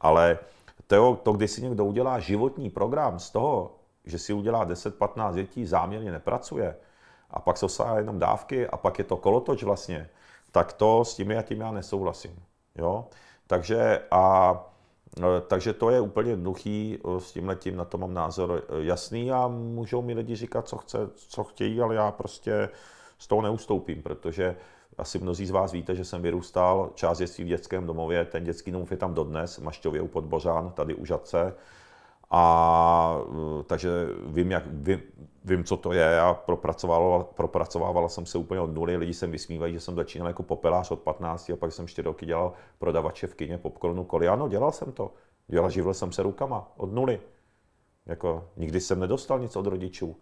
Ale to, to, když si někdo udělá životní program z toho, že si udělá 10-15 dětí, záměrně nepracuje, a pak jsou jenom dávky a pak je to kolotoč vlastně, tak to s tím já tím já nesouhlasím. Jo? Takže, a, e, takže to je úplně jednoduchý, e, s tím letím na to mám názor e, jasný a můžou mi lidi říkat, co, chce, co chtějí, ale já prostě z toho neustoupím, protože asi mnozí z vás víte, že jsem vyrůstal část dětství v dětském domově. Ten dětský domov je tam dodnes, v Mašťově u Podbořán, tady u Žadce. A e, takže vím, jak, vím, vím, co to je a propracoval, propracovávala jsem se úplně od nuly. Lidi se vysmívají, že jsem začínal jako popelář od 15 a pak jsem 4 roky dělal prodavače v kině popcornu koli. Ano, dělal jsem to. Dělal, živil jsem se rukama od nuly. Jako, nikdy jsem nedostal nic od rodičů.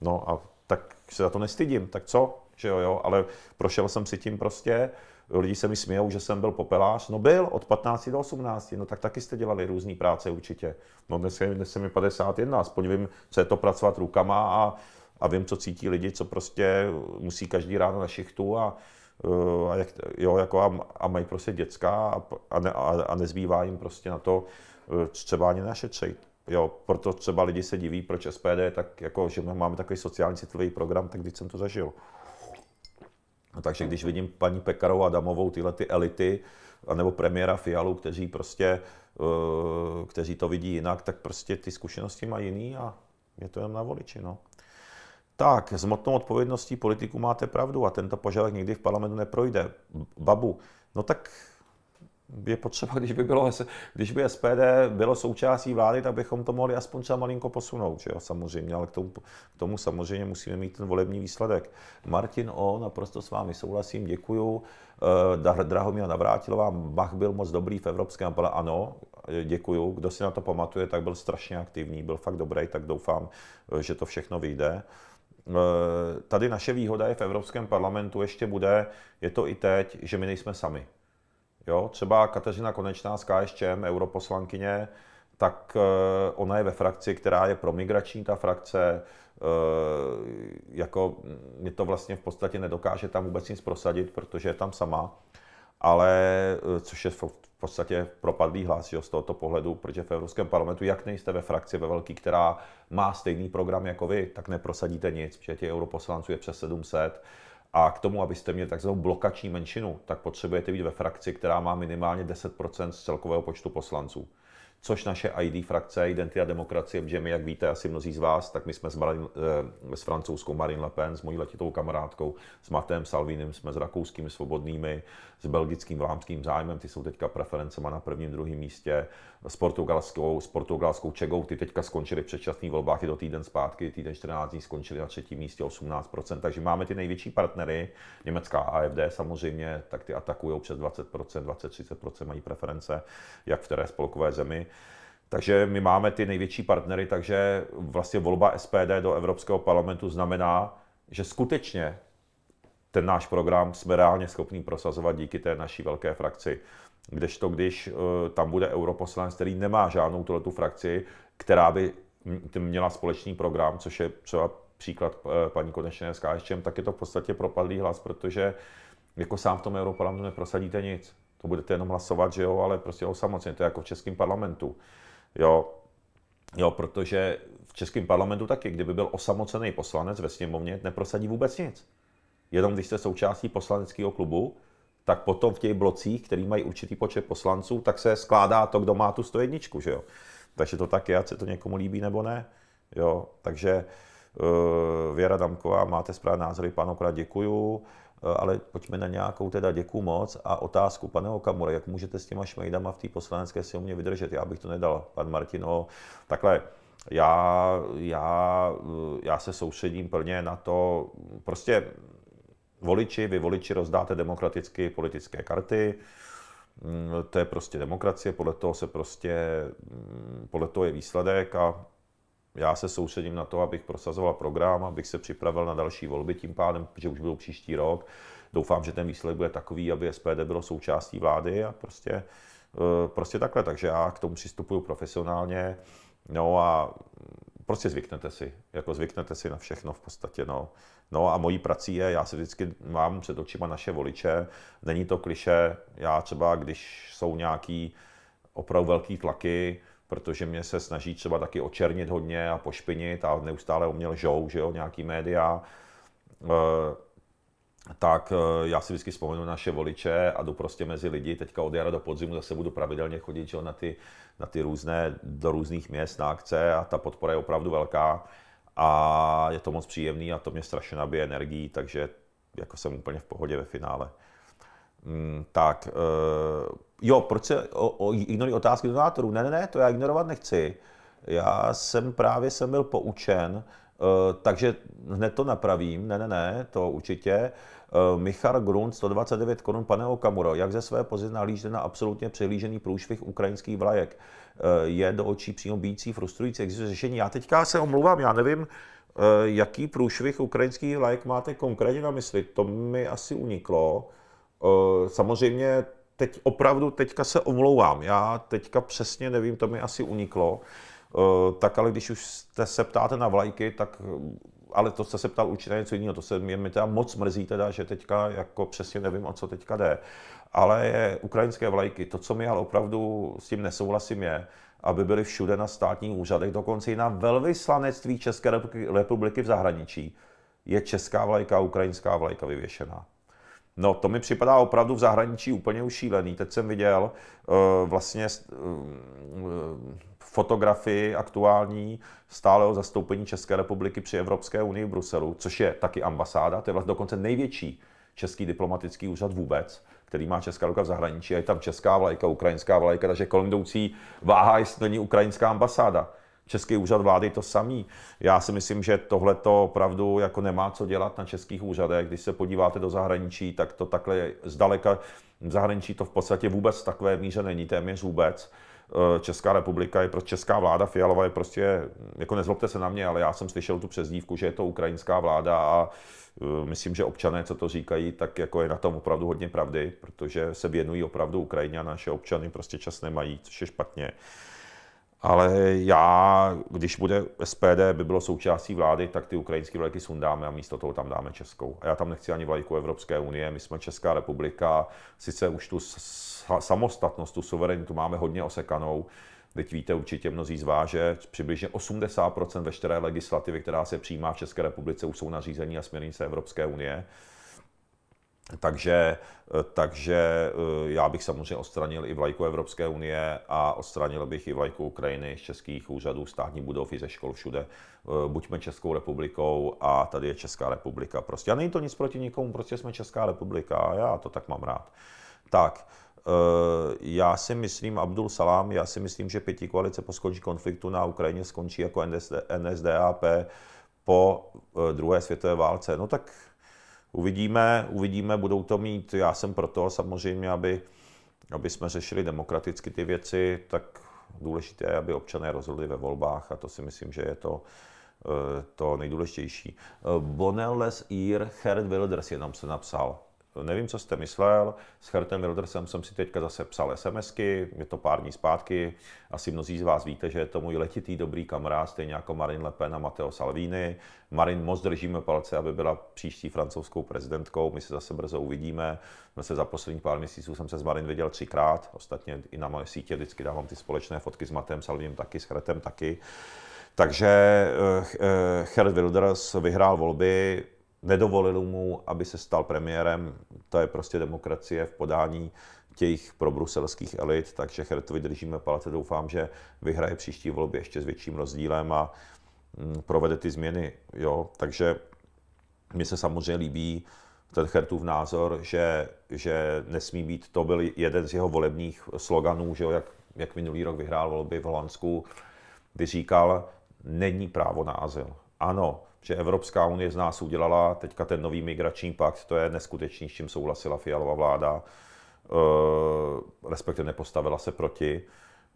No a tak se za to nestydím. Tak co? že jo, jo, ale prošel jsem si tím prostě, lidi se mi smějou, že jsem byl popelář, no byl, od 15 do 18, no tak taky jste dělali různé práce určitě. No dnes je, dnes je mi 51, aspoň vím, co je to pracovat rukama a, a vím, co cítí lidi, co prostě musí každý ráno na šichtu a, eh, a, jak, jo, jako a, a mají prostě děcka a, a, ne, a, a nezbývá jim prostě na to eh, třeba ani našetřit. Jo, proto třeba lidi se diví, proč SPD, tak jako, že máme takový sociální citlivý program, tak když jsem to zažil. No takže když vidím paní Pekarovou a Damovou, tyhle ty elity, nebo premiéra Fialu, kteří prostě, eh, kteří to vidí jinak, tak prostě ty zkušenosti mají jiný a je to jenom na voliči, no. Tak, s motnou odpovědností politiku máte pravdu a tento požadavek nikdy v parlamentu neprojde. Babu, no tak je potřeba, když by, bylo, když by SPD bylo součástí vlády, tak bychom to mohli aspoň třeba malinko posunout, že jo, samozřejmě, ale k tomu, k tomu samozřejmě musíme mít ten volební výsledek. Martin O, naprosto s vámi souhlasím, děkuju. Eh, Drahomíra vám, Bach byl moc dobrý v Evropském, ale ano, eh, děkuju. Kdo si na to pamatuje, tak byl strašně aktivní, byl fakt dobrý, tak doufám, eh, že to všechno vyjde. Tady naše výhoda je v Evropském parlamentu ještě bude, je to i teď, že my nejsme sami. Jo, třeba Kateřina Konečná z KSČM, europoslankyně, tak eh, ona je ve frakci, která je promigrační, ta frakce, eh, jako mě to vlastně v podstatě nedokáže tam vůbec nic prosadit, protože je tam sama, ale eh, což je v podstatě propadlý hlas jo, z tohoto pohledu, protože v Evropském parlamentu, jak nejste ve frakci ve velký, která má stejný program jako vy, tak neprosadíte nic, protože těch europoslanců je přes 700, a k tomu, abyste měli takzvanou blokační menšinu, tak potřebujete být ve frakci, která má minimálně 10 z celkového počtu poslanců. Což naše ID frakce, Identita demokracie, protože my, jak víte, asi mnozí z vás, tak my jsme s, Marin, eh, s francouzskou Marine Le Pen, s mojí letitou kamarádkou, s Matem Salvinem, jsme s rakouskými svobodnými, s belgickým vlámským zájmem, ty jsou teďka preferencema na prvním, druhém místě, s portugalskou, s portugalskou Čegou, ty teďka skončily v předčasných volbách, je to týden zpátky, týden 14 dní skončily na třetím místě 18%, takže máme ty největší partnery, německá AFD samozřejmě, tak ty atakují přes 20%, 20-30% mají preference, jak v které spolkové zemi. Takže my máme ty největší partnery, takže vlastně volba SPD do Evropského parlamentu znamená, že skutečně ten náš program jsme reálně schopni prosazovat díky té naší velké frakci. Kdežto když eh, tam bude europoslanec, který nemá žádnou tuto frakci, která by měla společný program, což je třeba příklad eh, paní Konečné s KSČM, tak je to v podstatě propadlý hlas, protože jako sám v tom europarlamentu neprosadíte nic. To budete jenom hlasovat, že jo, ale prostě osamocně, to je jako v českém parlamentu. Jo, jo, protože v českém parlamentu taky, kdyby byl osamocený poslanec ve sněmovně, neprosadí vůbec nic jenom když jste součástí poslaneckého klubu, tak potom v těch blocích, který mají určitý počet poslanců, tak se skládá to, kdo má tu 101, že jo. Takže to tak je, ať se to někomu líbí nebo ne. Jo, takže uh, Věra Damková, máte správné názory, panu Okra, děkuju, uh, ale pojďme na nějakou teda děku moc a otázku, pane Okamura, jak můžete s těma šmejdama v té poslanecké sněmovně vydržet? Já bych to nedal, pan Martino. Takhle, já, já, eh, já se soustředím plně na to, prostě voliči, vy voliči rozdáte demokraticky politické karty, mm, to je prostě demokracie, podle toho se prostě, mm, podle toho je výsledek a já se soustředím na to, abych prosazoval program, abych se připravil na další volby, tím pádem, že už byl příští rok. Doufám, že ten výsledek bude takový, aby SPD bylo součástí vlády a prostě, eh, prostě takhle. Takže já k tomu přistupuju profesionálně. No a prostě zvyknete si, jako zvyknete si na všechno v podstatě, no. No a mojí prací je, já si vždycky mám před očima naše voliče, není to kliše, já třeba, když jsou nějaký opravdu velký tlaky, protože mě se snaží třeba taky očernit hodně a pošpinit a neustále o mě lžou, že jo, nějaký média, e tak eh, já si vždycky vzpomenu naše voliče a jdu prostě mezi lidi. Teďka od jara do podzimu zase budu pravidelně chodit že, na, ty, na ty různé, do různých měst, na akce a ta podpora je opravdu velká a je to moc příjemný a to mě strašně nabije energií, takže jako jsem úplně v pohodě ve finále. Mm, tak, e, jo, proč se o, o, ignorují otázky donátorů? Ne, ne, ne, to já ignorovat nechci. Já jsem právě jsem byl poučen, Eh, takže hned to napravím, ne, ne, ne, to určitě. Eh, Michal Grund, 129 korun, pane Okamuro, jak ze své pozice nalížte na absolutně přihlížený průšvih ukrajinských vlajek? Eh, je do očí přímo bící frustrující, existuje řešení? Já teďka se omluvám. já nevím, jaký průšvih ukrajinských vlajek máte konkrétně na mysli, to mi asi uniklo. Samozřejmě teď opravdu teďka se omlouvám, já teďka přesně nevím, to mi asi uniklo. Eh, tak ale když už jste se ptáte na vlajky, tak eh, ale to jste se ptal určitě něco jiného, to se mě, mě teda moc mrzí teda, že teďka jako přesně nevím, o co teďka jde. Ale je ukrajinské vlajky, to, co mi ale opravdu s tím nesouhlasím je, aby byly všude na státních úřadech, dokonce i na velvyslanectví České republiky v zahraničí, je česká vlajka a ukrajinská vlajka vyvěšená. No, to mi připadá opravdu v zahraničí úplně ušílený. Teď jsem viděl uh, vlastně uh, fotografii aktuální stáleho zastoupení České republiky při Evropské unii v Bruselu, což je taky ambasáda, to je vlastně dokonce největší český diplomatický úřad vůbec, který má Česká ruka v zahraničí, a je tam česká vlajka, ukrajinská vlajka, takže kolem jdoucí váha, jestli není ukrajinská ambasáda. Český úřad vlády to samý. Já si myslím, že tohle to opravdu jako nemá co dělat na českých úřadech. Když se podíváte do zahraničí, tak to takhle zdaleka, v zahraničí to v podstatě vůbec takové míře není, téměř vůbec. Eh, česká republika je pro česká vláda Fialová je prostě, jako nezlobte se na mě, ale já jsem slyšel tu přezdívku, že je to ukrajinská vláda a eh, myslím, že občané, co to říkají, tak jako je na tom opravdu hodně pravdy, protože se věnují opravdu Ukrajině a naše občany prostě čas nemají, což je špatně. Ale já, když bude SPD, by bylo součástí vlády, tak ty ukrajinské vlajky sundáme a místo toho tam dáme českou. A já tam nechci ani vlajku Evropské unie, my jsme Česká republika, sice už tu samostatnost, tu suverenitu máme hodně osekanou. Teď víte určitě mnozí z vás, že přibližně 80% veškeré legislativy, která se přijímá v České republice, už jsou nařízení a směrnice Evropské unie. Takže, takže eh, já bych samozřejmě odstranil i vlajku Evropské unie a odstranil bych i vlajku Ukrajiny z českých úřadů, státní budov i ze škol všude. Eh, buďme Českou republikou a tady je Česká republika. Prostě a není to nic proti nikomu, prostě jsme Česká republika a já to tak mám rád. Tak, Eh, já si myslím, Abdul Salam, já si myslím, že pětí koalice po skončí konfliktu na Ukrajině skončí jako NSD, NSDAP po eh, druhé světové válce. No tak uvidíme, uvidíme, budou to mít, já jsem proto samozřejmě, aby, aby jsme řešili demokraticky ty věci, tak důležité je, aby občané rozhodli ve volbách a to si myslím, že je to, eh, to nejdůležitější. Bonelles ir Herd Wilders jenom se napsal. Nevím, co jste myslel, s Hertem Wildersem jsem si teďka zase psal SMSky, je to pár dní zpátky, asi mnozí z vás víte, že je to můj letitý dobrý kamarád, stejně jako Marin Le Pen a Matteo Salvini. Marin moc držíme palce, aby byla příští francouzskou prezidentkou, my se zase brzo uvidíme. My no, se za poslední pár měsíců jsem se s Marin viděl třikrát, ostatně i na moje sítě vždycky dávám ty společné fotky s Matem Salvinem taky, s Hertem taky. Takže Gerd eh, eh, Wilders vyhrál volby, nedovolil mu, aby se stal premiérem. To je prostě demokracie v podání těch probruselských elit, takže Hertovi držíme palce. Doufám, že vyhraje příští volby ještě s větším rozdílem a mm, provede ty změny. Jo? Takže mně se samozřejmě líbí ten Hertův názor, že, že nesmí být, to byl jeden z jeho volebních sloganů, že jo, jak, jak minulý rok vyhrál volby v Holandsku, kdy říkal, není právo na azyl. Ano, že Evropská unie z nás udělala teďka ten nový migrační pakt, to je neskutečný, s čím souhlasila Fialová vláda, eh, respektive nepostavila se proti.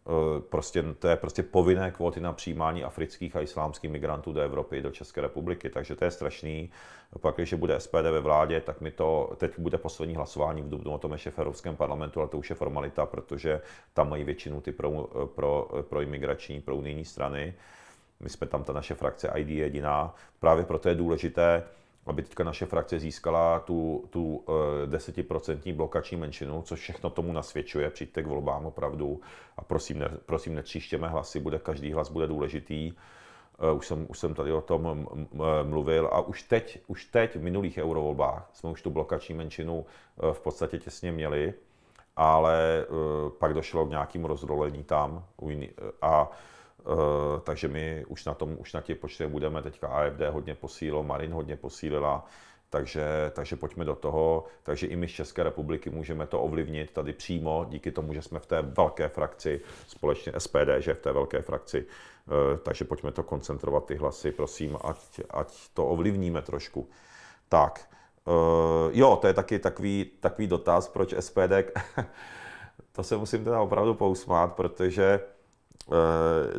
Eh, prostě, to je prostě povinné kvóty na přijímání afrických a islámských migrantů do Evropy, do České republiky, takže to je strašný. Pak, když bude SPD ve vládě, tak mi to, teď bude poslední hlasování v Dubnu o tom ještě v Evropském parlamentu, ale to už je formalita, protože tam mají většinu ty pro, pro, pro imigrační, pro unijní strany. My jsme tam, ta naše frakce ID je jediná. Právě proto je důležité, aby teďka naše frakce získala tu, tu eh, desetiprocentní blokační menšinu, což všechno tomu nasvědčuje. Přijďte k volbám opravdu a prosím, ne, prosím netříštěme hlasy, bude, každý hlas bude důležitý. Eh, už jsem, už jsem tady o tom eh, mluvil a už teď, už teď v minulých eurovolbách jsme už tu blokační menšinu v podstatě těsně měli, ale pak došlo k nějakým rozdrolení tam a Eh, takže my už na tom, už na těch počtech budeme teďka AFD hodně posílilo, Marin hodně posílila, takže, takže pojďme do toho. Takže i my z České republiky můžeme to ovlivnit tady přímo, díky tomu, že jsme v té velké frakci, společně SPD, že v té velké frakci. Eh, takže pojďme to koncentrovat ty hlasy, prosím, ať, ať to ovlivníme trošku. Tak, eh, jo, to je taky takový, takový dotaz, proč SPD, to se musím teda opravdu pousmát, protože Eh,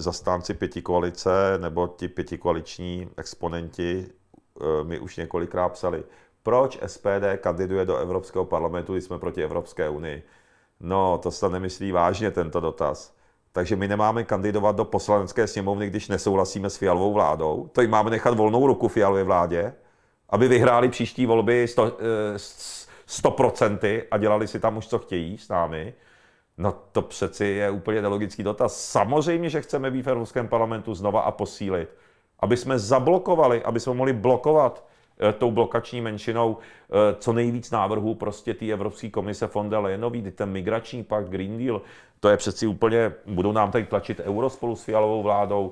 zastánci pěti koalice nebo ti koaliční exponenti eh, mi už několikrát psali, proč SPD kandiduje do Evropského parlamentu, když jsme proti Evropské unii. No, to se nemyslí vážně tento dotaz. Takže my nemáme kandidovat do poslanecké sněmovny, když nesouhlasíme s fialovou vládou. To jim máme nechat volnou ruku fialové vládě, aby vyhráli příští volby 100%, 100% eh, a dělali si tam už, co chtějí s námi. No to přeci je úplně nelogický dotaz. Samozřejmě, že chceme být v Evropském parlamentu znova a posílit, aby jsme zablokovali, aby jsme mohli blokovat eh, tou blokační menšinou eh, co nejvíc návrhů prostě té Evropské komise Fonda Lejenový, ten migrační pakt, Green Deal, to je přeci úplně, budou nám tady tlačit euro spolu s fialovou vládou,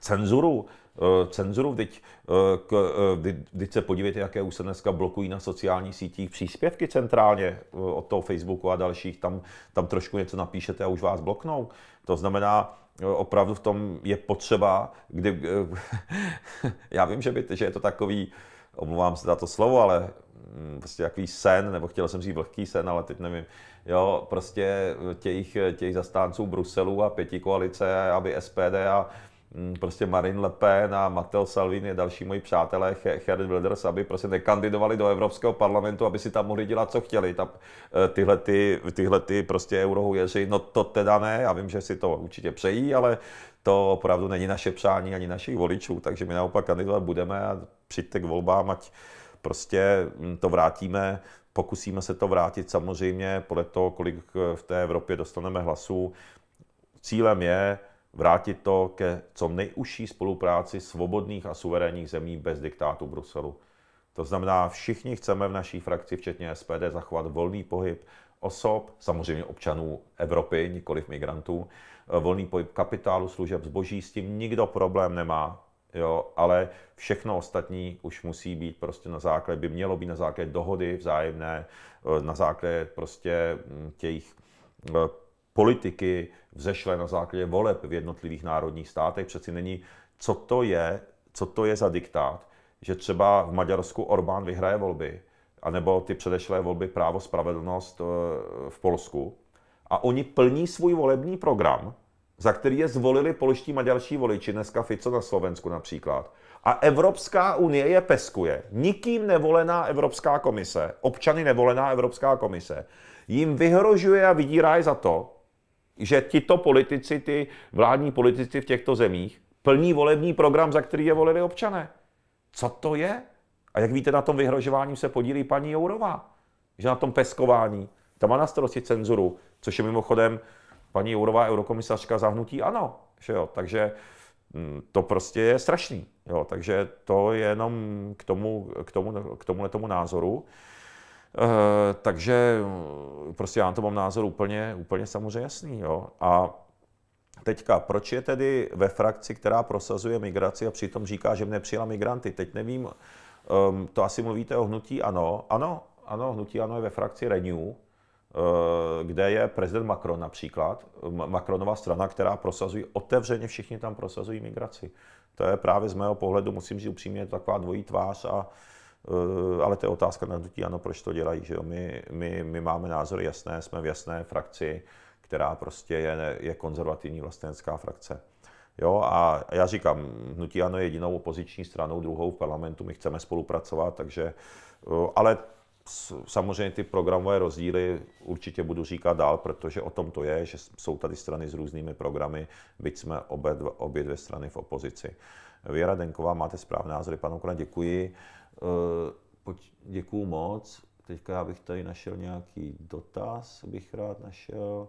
cenzuru, Eh, cenzuru. Teď, eh, k, teď eh, se podívejte, jaké už se dneska blokují na sociálních sítích příspěvky centrálně od toho Facebooku a dalších. Tam, tam trošku něco napíšete a už vás bloknou. To znamená, opravdu v tom je potřeba, kdy, já vím, že, by, že je to takový, omluvám se za to slovo, ale mm, prostě takový sen, nebo chtěl jsem říct vlhký sen, ale teď nevím, jo, prostě těch, těch zastánců Bruselu a pěti koalice, aby SPD a Mm, prostě Marine Le Pen a Matteo Salvini a další moji přátelé, Geert Wilders, aby prostě nekandidovali do Evropského parlamentu, aby si tam mohli dělat, co chtěli. Tam, eh, tyhle, ty, tyhle ty prostě eurohujeři, no to teda ne, já vím, že si to určitě přejí, ale to opravdu není naše přání ani našich voličů, takže my naopak kandidovat budeme a přijďte k volbám, ať prostě mm, to vrátíme Pokusíme se to vrátit samozřejmě podle toho, kolik eh, v té Evropě dostaneme hlasů. Cílem je vrátit to ke co nejužší spolupráci svobodných a suverénních zemí bez diktátu Bruselu. To znamená, všichni chceme v naší frakci, včetně SPD, zachovat volný pohyb osob, samozřejmě občanů Evropy, nikoli migrantů, eh, volný pohyb kapitálu, služeb, zboží, s tím nikdo problém nemá, jo, ale všechno ostatní už musí být prostě na základě, by mělo být na základě dohody vzájemné, eh, na základě prostě hm, těch eh, politiky vzešlé na základě voleb v jednotlivých národních státech. Přeci není, co to je, co to je za diktát, že třeba v Maďarsku Orbán vyhraje volby, anebo ty předešlé volby právo, spravedlnost eh, v Polsku. A oni plní svůj volební program, za který je zvolili polští maďarští voliči, dneska Fico na Slovensku například. A Evropská unie je peskuje. Nikým nevolená Evropská komise, občany nevolená Evropská komise, jim vyhrožuje a vydírá je za to, že tito politici, ty vládní politici v těchto zemích, plní volební program, za který je volili občané. Co to je? A jak víte, na tom vyhrožování se podílí paní Jourová. Že na tom peskování. tam má na starosti cenzuru, což je mimochodem paní Jourová eurokomisařka za hnutí ano. Že jo? Takže hm, to prostě je strašný. Jo? Takže to je jenom k tomu, k tomu, k tomu názoru. Eh, takže eh, prostě já na to mám názor úplně, úplně samozřejmě jasný. Jo. A Teďka, proč je tedy ve frakci, která prosazuje migraci a přitom říká, že mne přijela migranty? Teď nevím, um, to asi mluvíte o hnutí ANO. Ano, ano, hnutí ANO je ve frakci Renew, eh, kde je prezident Macron například, Macronova strana, která prosazují otevřeně, všichni tam prosazují migraci. To je právě z mého pohledu, musím říct upřímně, taková dvojí tvář a uh, Eh, ale to je otázka na hnutí ano, proč to dělají. Že jo? My, my, my máme názory jasné, jsme v jasné frakci, která prostě je, je konzervativní vlastenecká frakce. Jo, a já říkám, hnutí ano je jedinou opoziční stranou, druhou v parlamentu, my chceme spolupracovat, takže, eh, ale samozřejmě ty programové rozdíly určitě budu říkat dál, protože o tom to je, že jsou tady strany s různými programy, byť jsme obě, obě dvě strany v opozici. Věra Denková, máte správné názory, panu děkuji. Eh, pojď, děkuju moc. Teďka já bych tady našel nějaký dotaz, bych rád našel.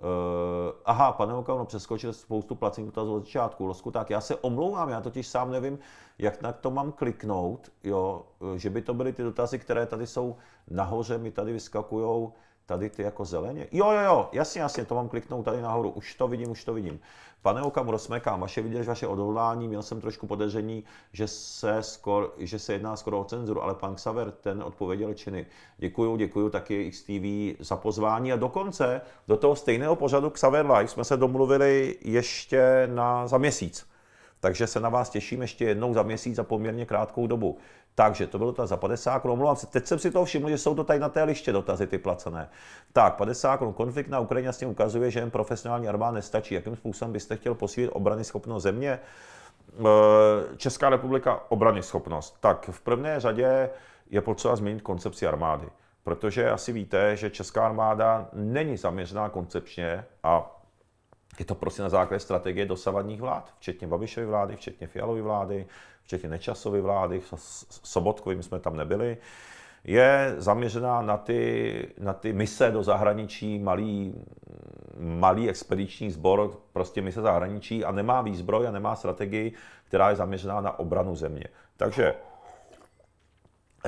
Uh, aha, pane Vokavno, přeskočil spoustu placení dotazů od začátku. Losku, tak já se omlouvám, já totiž sám nevím, jak na to mám kliknout, jo, eh, že by to byly ty dotazy, které tady jsou nahoře, mi tady vyskakujou Tady ty jako zeleně? Jo, jo, jo, jasně, jasně, to mám kliknout tady nahoru, už to vidím, už to vidím. Pane Okam, smekám, vaše viděl, vaše odhodlání, měl jsem trošku podezření, že se, skor, že se jedná skoro o cenzuru, ale pan Xaver, ten odpověděl činy. Děkuju, děkuju taky XTV za pozvání a dokonce do toho stejného pořadu Xaver Live jsme se domluvili ještě na, za měsíc. Takže se na vás těším ještě jednou za měsíc za poměrně krátkou dobu. Takže to bylo ta za 50 Kč. Omlouvám se, teď jsem si toho všiml, že jsou to tady na té liště dotazy ty placené. Tak, 50 Kč. Konflikt na Ukrajině tím ukazuje, že jen profesionální armáda nestačí. Jakým způsobem byste chtěl posílit obrany schopnost země? E, česká republika obrany schopnost. Tak v první řadě je potřeba změnit koncepci armády, protože asi víte, že česká armáda není zaměřená koncepčně a je to prostě na základě strategie dosavadních vlád, včetně Babišovy vlády, včetně Fialovy vlády, včetně nečasovy vlády, sobotkovi my jsme tam nebyli, je zaměřená na ty, na ty mise do zahraničí, malý, malý expediční sbor, prostě mise zahraničí a nemá výzbroj a nemá strategii, která je zaměřená na obranu země. Takže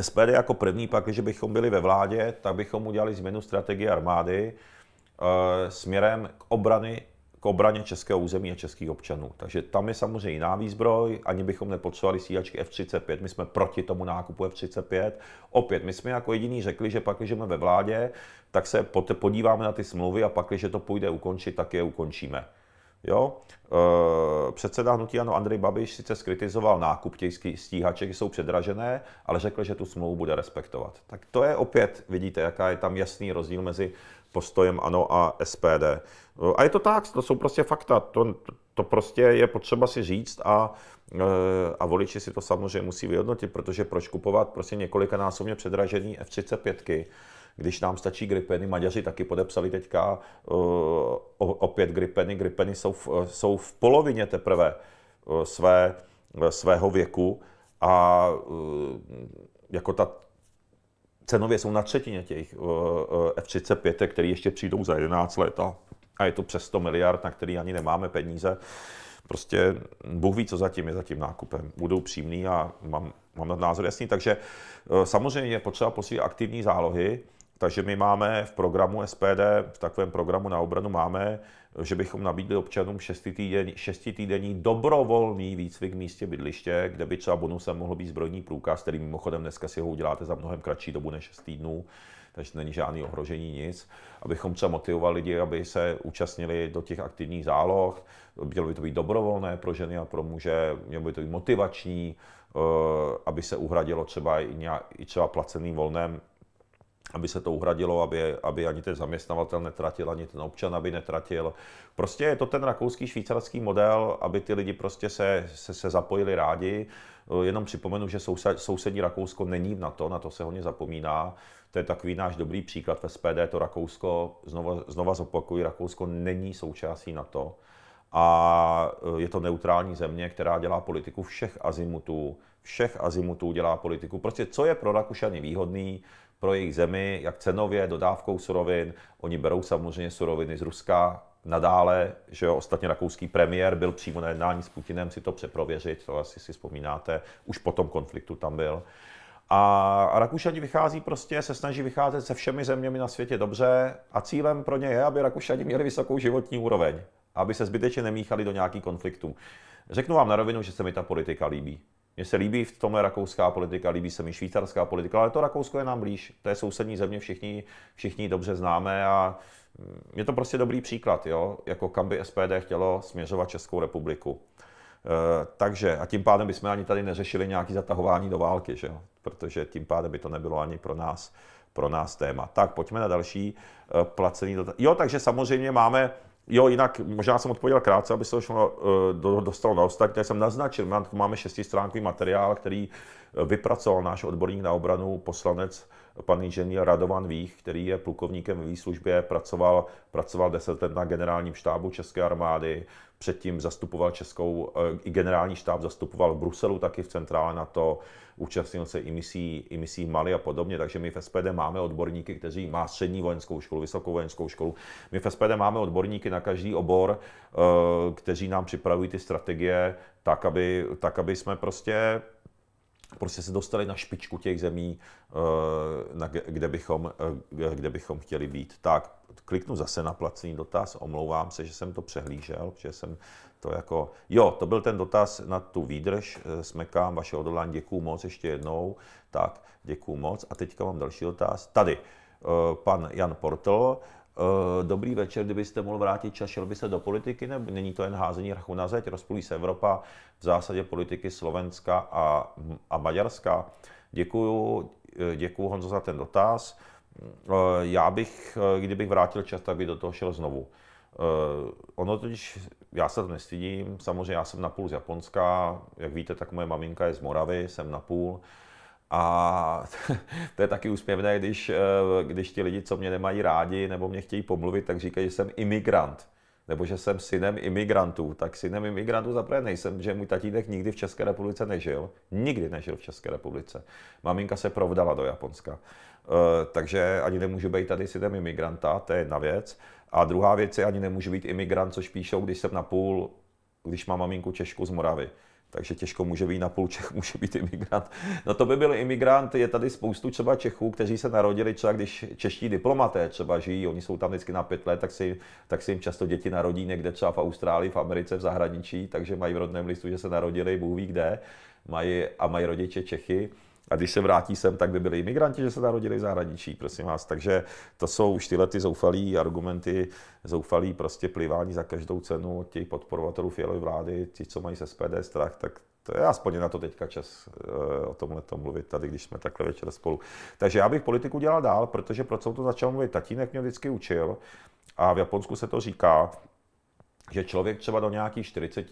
SPD jako první, pak, když bychom byli ve vládě, tak bychom udělali změnu strategie armády e, směrem k obrany k obraně českého území a českých občanů. Takže tam je samozřejmě jiná výzbroj, ani bychom nepotřebovali stíhačky F-35, my jsme proti tomu nákupu F-35. Opět, my jsme jako jediní řekli, že pak, když jsme ve vládě, tak se podíváme na ty smlouvy a pak, když to půjde ukončit, tak je ukončíme. Jo? E, předseda hnutí Ano Andrej Babiš sice skritizoval nákup těch stíhaček, jsou předražené, ale řekl, že tu smlouvu bude respektovat. Tak to je opět, vidíte, jaká je tam jasný rozdíl mezi postojem Ano a SPD. Eh, a je to tak, to jsou prostě fakta, to, to prostě je potřeba si říct a, eh, a voliči si to samozřejmě musí vyhodnotit, protože proč kupovat prostě několikanásobně předražený F-35, když nám stačí gripeny, Maďaři taky podepsali teďka eh, opět gripeny, gripeny jsou v, jsou v polovině teprve své, svého věku a jako ta cenově jsou na třetině těch F-35, které ještě přijdou za 11 let a a je to přes 100 miliard, na který ani nemáme peníze. Prostě Bůh ví, co zatím je za tím nákupem. Budou přímný a mám, mám na názor jasný. Takže eh, samozřejmě je potřeba posílit aktivní zálohy, takže my máme v programu SPD, v takovém programu na obranu máme, že bychom nabídli občanům šestitýdenní, týdenní dobrovolný výcvik v místě bydliště, kde by třeba bonusem mohl být zbrojní průkaz, který mimochodem dneska si ho uděláte za mnohem kratší dobu než 6 týdnů takže není žádný ohrožení nic. Abychom třeba motivovali lidi, aby se účastnili do těch aktivních záloh, mělo by to být dobrovolné pro ženy a pro muže, mělo by to být motivační, eh, aby se uhradilo třeba i, nějak, i třeba placeným volném aby se to uhradilo, aby, aby ani ten zaměstnavatel netratil, ani ten občan, aby netratil. Prostě je to ten rakouský švýcarský model, aby ty lidi prostě se, se, se zapojili rádi Eh, jenom připomenu, že sousední Rakousko není v NATO, na to se hodně zapomíná. To je takový náš dobrý příklad v SPD, to Rakousko, znova, znova zopakuju, Rakousko není součástí NATO a eh, je to neutrální země, která dělá politiku všech azimutů, všech azimutů dělá politiku. Prostě co je pro Rakušany výhodný, pro jejich zemi, jak cenově, dodávkou surovin. Oni berou samozřejmě suroviny z Ruska, nadále, že jo, ostatně rakouský premiér byl přímo na jednání s Putinem si to přeprověřit, to asi si vzpomínáte, už po tom konfliktu tam byl. A, Rakušani vychází prostě, se snaží vycházet se všemi zeměmi na světě dobře a cílem pro ně je, aby Rakušani měli vysokou životní úroveň, aby se zbytečně nemíchali do nějakých konfliktů. Řeknu vám na rovinu, že se mi ta politika líbí. Mně se líbí v tomhle rakouská politika, líbí se mi švýcarská politika, ale to Rakousko je nám blíž. To je sousední země, všichni, všichni dobře známe a mm, je to prostě dobrý příklad, jo? jako kam by SPD chtělo směřovat Českou republiku. E, takže a tím pádem bychom ani tady neřešili nějaké zatahování do války, že jo? protože tím pádem by to nebylo ani pro nás, pro nás téma. Tak pojďme na další e, placený dotaz. Jo, takže samozřejmě máme Jo, jinak možná jsem odpověděl krátce, aby se to eh, do, dostalo na ostatní. jsem naznačil, máme šestistránkový materiál, který eh, vypracoval náš odborník na obranu, poslanec pan inženýr Radovan Vích, který je plukovníkem ve výslužbě, pracoval, pracoval 10 let na generálním štábu České armády, předtím zastupoval českou, eh, i generální štáb zastupoval v Bruselu, taky v centrále na to účastnil se i misí, i misí Mali a podobně, takže my v SPD máme odborníky, kteří má střední vojenskou školu, vysokou vojenskou školu. My v SPD máme odborníky na každý obor, eh, kteří nám připravují ty strategie tak, aby, tak, aby jsme prostě prostě se dostali na špičku těch zemí, eh, kde bychom, eh, kde bychom chtěli být. Tak, kliknu zase na placený dotaz, omlouvám se, že jsem to přehlížel, že jsem to jako... Jo, to byl ten dotaz na tu výdrž, eh, smekám vaše odolání, děkuju moc ještě jednou. Tak, děkuju moc. A teďka mám další dotaz. Tady, pan Jan Portl, Eh, dobrý večer, kdybyste mohl vrátit čas, šel by se do politiky, nebo není to jen házení rachu na zeď, rozpůlí se Evropa, v zásadě politiky Slovenska a, a Maďarska. Děkuju, eh, děkuju Honzo za ten dotaz. Eh, já bych, kdybych vrátil čas, tak bych do toho šel znovu. Ono totiž, já se to nestydím, samozřejmě já jsem napůl z Japonska, jak víte, tak moje maminka je z Moravy, jsem napůl. půl a to je taky úsměvné, když, eh, když ti lidi, co mě nemají rádi nebo mě chtějí pomluvit, tak říkají, že jsem imigrant nebo že jsem synem imigrantů, tak synem imigrantů zaprvé nejsem, že můj tatínek nikdy v České republice nežil. Nikdy nežil v České republice. Maminka se provdala do Japonska. Eh, takže ani nemůžu být tady synem imigranta, to je jedna věc. A druhá věc je, ani nemůžu být imigrant, což píšou, když jsem na půl, když mám maminku Češku z Moravy takže těžko může být na půl Čech, může být imigrant. No to by byl imigrant, je tady spoustu třeba Čechů, kteří se narodili třeba, když čeští diplomaté třeba žijí, oni jsou tam vždycky na pět let, tak si, tak si jim často děti narodí někde třeba v Austrálii, v Americe, v zahraničí, takže mají v rodném listu, že se narodili, Bůh ví kde, mají, a mají rodiče Čechy a když se vrátí sem, tak by byli imigranti, že se narodili v zahraničí, prosím vás. Takže to jsou už tyhle ty zoufalý argumenty, zoufalý prostě plivání za každou cenu od těch podporovatelů Fialové vlády, ti, co mají se SPD strach, tak to je aspoň na to teďka čas eh, o tomhle tom mluvit tady, když jsme takhle večer spolu. Takže já bych politiku dělal dál, protože proč to začal mluvit? Tatínek mě vždycky učil a v Japonsku se to říká, že člověk třeba do nějakých eh, 40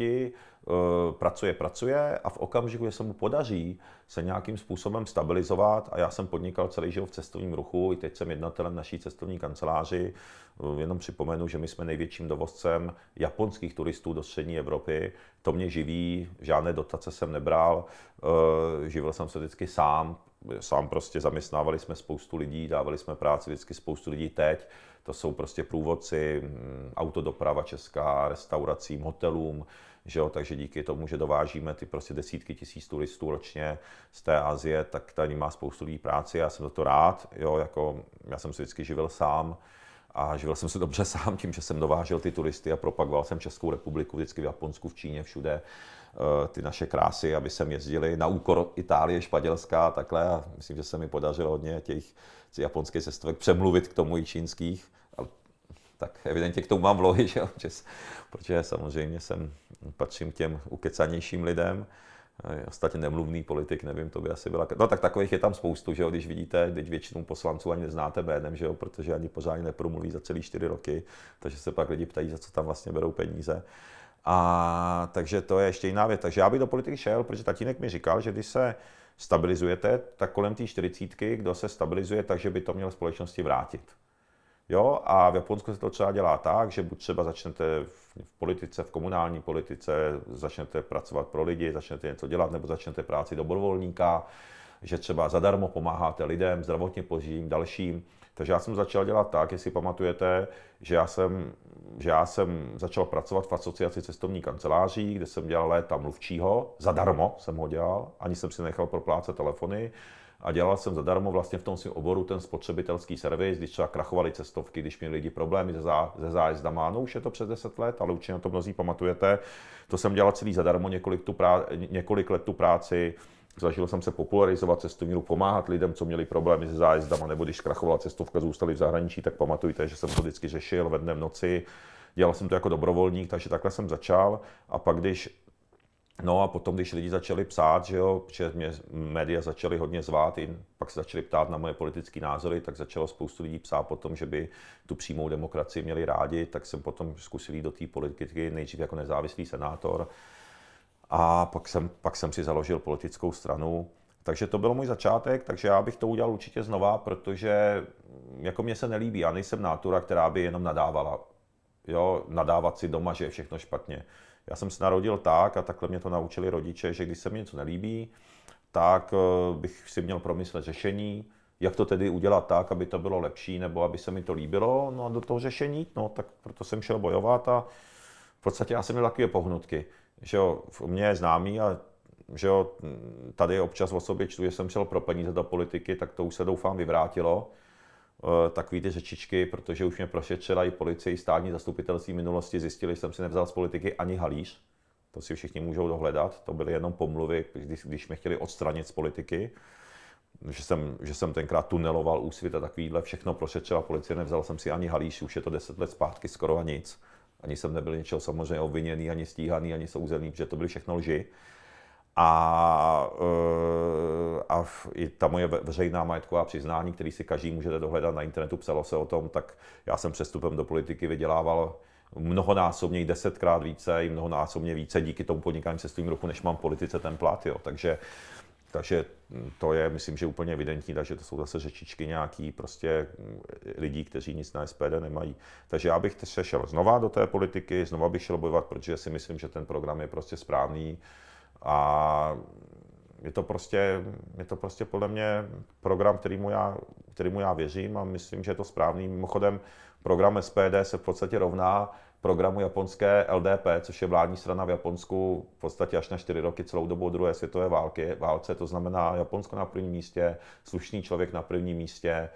pracuje, pracuje a v okamžiku, že se mu podaří se nějakým způsobem stabilizovat, a já jsem podnikal celý život v cestovním ruchu, i teď jsem jednatelem naší cestovní kanceláři, eh, jenom připomenu, že my jsme největším dovozcem japonských turistů do střední Evropy, to mě živí, žádné dotace jsem nebral, eh, živil jsem se vždycky sám, sám prostě zaměstnávali jsme spoustu lidí, dávali jsme práci vždycky spoustu lidí teď, to jsou prostě průvodci, mm, autodoprava česká, restauracím, hotelům, že jo? takže díky tomu, že dovážíme ty prostě desítky tisíc turistů ročně z té Azie, tak tady má spoustu lidí práci, já jsem za to rád, jo? Jako, já jsem se vždycky živil sám, a živil jsem se dobře sám tím, že jsem dovážel ty turisty a propagoval jsem Českou republiku vždycky v Japonsku, v Číně, všude eh, ty naše krásy, aby sem jezdili na úkor Itálie, Španělská a takhle. A myslím, že se mi podařilo hodně těch japonských cestovek přemluvit k tomu i čínských tak evidentně k tomu mám vlohy, že? protože samozřejmě jsem, patřím k těm ukecanějším lidem. Ostatně nemluvný politik, nevím, to by asi byla... No tak takových je tam spoustu, že jo, když vidíte, teď většinu poslanců ani neznáte jménem, že jo, protože ani pořádně nepromluví za celý čtyři roky, takže se pak lidi ptají, za co tam vlastně berou peníze. A takže to je ještě jiná věc. Takže já bych do politiky šel, protože tatínek mi říkal, že když se stabilizujete, tak kolem té čtyřicítky, kdo se stabilizuje, takže by to měl společnosti vrátit. Jo? A v Japonsku se to třeba dělá tak, že buď třeba začnete v politice, v komunální politice, začnete pracovat pro lidi, začnete něco dělat, nebo začnete práci dobrovolníka, že třeba zadarmo pomáháte lidem, zdravotně požijím, dalším. Takže já jsem začal dělat tak, jestli pamatujete, že já jsem, že já jsem začal pracovat v asociaci cestovní kanceláří, kde jsem dělal léta mluvčího, zadarmo jsem ho dělal, ani jsem si nechal proplácet telefony a dělal jsem zadarmo vlastně v tom svém oboru ten spotřebitelský servis, když třeba krachovaly cestovky, když měli lidi problémy se, zá, se zájezdama. No už je to přes 10 let, ale určitě na to mnozí pamatujete. To jsem dělal celý zadarmo několik, tu práci, několik let tu práci. Zažil jsem se popularizovat cestovní ruch, pomáhat lidem, co měli problémy se zájezdama, nebo když krachovala cestovka, zůstali v zahraničí, tak pamatujte, že jsem to vždycky řešil ve dne v noci. Dělal jsem to jako dobrovolník, takže takhle jsem začal. A pak, když No a potom, když lidi začali psát, že jo, že mě média začaly hodně zvát, i pak se začali ptát na moje politické názory, tak začalo spoustu lidí psát po tom, že by tu přímou demokracii měli rádi, tak jsem potom zkusil jít do té politiky nejdřív jako nezávislý senátor a pak jsem, pak jsem si založil politickou stranu. Takže to byl můj začátek, takže já bych to udělal určitě znova, protože mm, jako mě se nelíbí, já nejsem nátura, která by jenom nadávala. Jo, nadávat si doma, že je všechno špatně. Já jsem se narodil tak a takhle mě to naučili rodiče, že když se mi něco nelíbí, tak eh, bych si měl promyslet řešení, jak to tedy udělat tak, aby to bylo lepší, nebo aby se mi to líbilo, no a do toho řešení, no tak proto jsem šel bojovat a v podstatě já jsem měl takové pohnutky, že jo, mě je známý a že jo, tady občas o sobě čtu, že jsem šel pro peníze do politiky, tak to už se doufám vyvrátilo, Eh, takové ty řečičky, protože už mě prošetřila i policie, i státní zastupitelství minulosti zjistili, že jsem si nevzal z politiky ani halíř. To si všichni můžou dohledat. To byly jenom pomluvy, když, když mě chtěli odstranit z politiky. Že jsem, že jsem tenkrát tuneloval úsvit a takovýhle, všechno prošetřila policie, nevzal jsem si ani halíř, už je to deset let zpátky, skoro a nic. Ani jsem nebyl něčeho samozřejmě obviněný, ani stíhaný, ani souzený, protože to byly všechno lži a, eh, a i ta moje veřejná majetková přiznání, který si každý můžete dohledat na internetu, psalo se o tom, tak já jsem přestupem do politiky vydělával mnohonásobně, desetkrát více, i mnohonásobně více díky tomu podnikání cestovním ruchu, než mám v politice ten plat. Jo. Takže, takže to je, myslím, že úplně evidentní, takže to jsou zase řečičky nějaký prostě lidí, kteří nic na SPD nemají. Takže já bych se šel znova do té politiky, znova bych šel bojovat, protože si myslím, že ten program je prostě správný. A je to prostě, je to prostě podle mě program, kterýmu já, kterýmu já věřím a myslím, že je to správný. Mimochodem, program SPD se v podstatě rovná programu japonské LDP, což je vládní strana v Japonsku v podstatě až na čtyři roky celou dobu druhé světové války, válce, to znamená Japonsko na prvním místě, slušný člověk na prvním místě,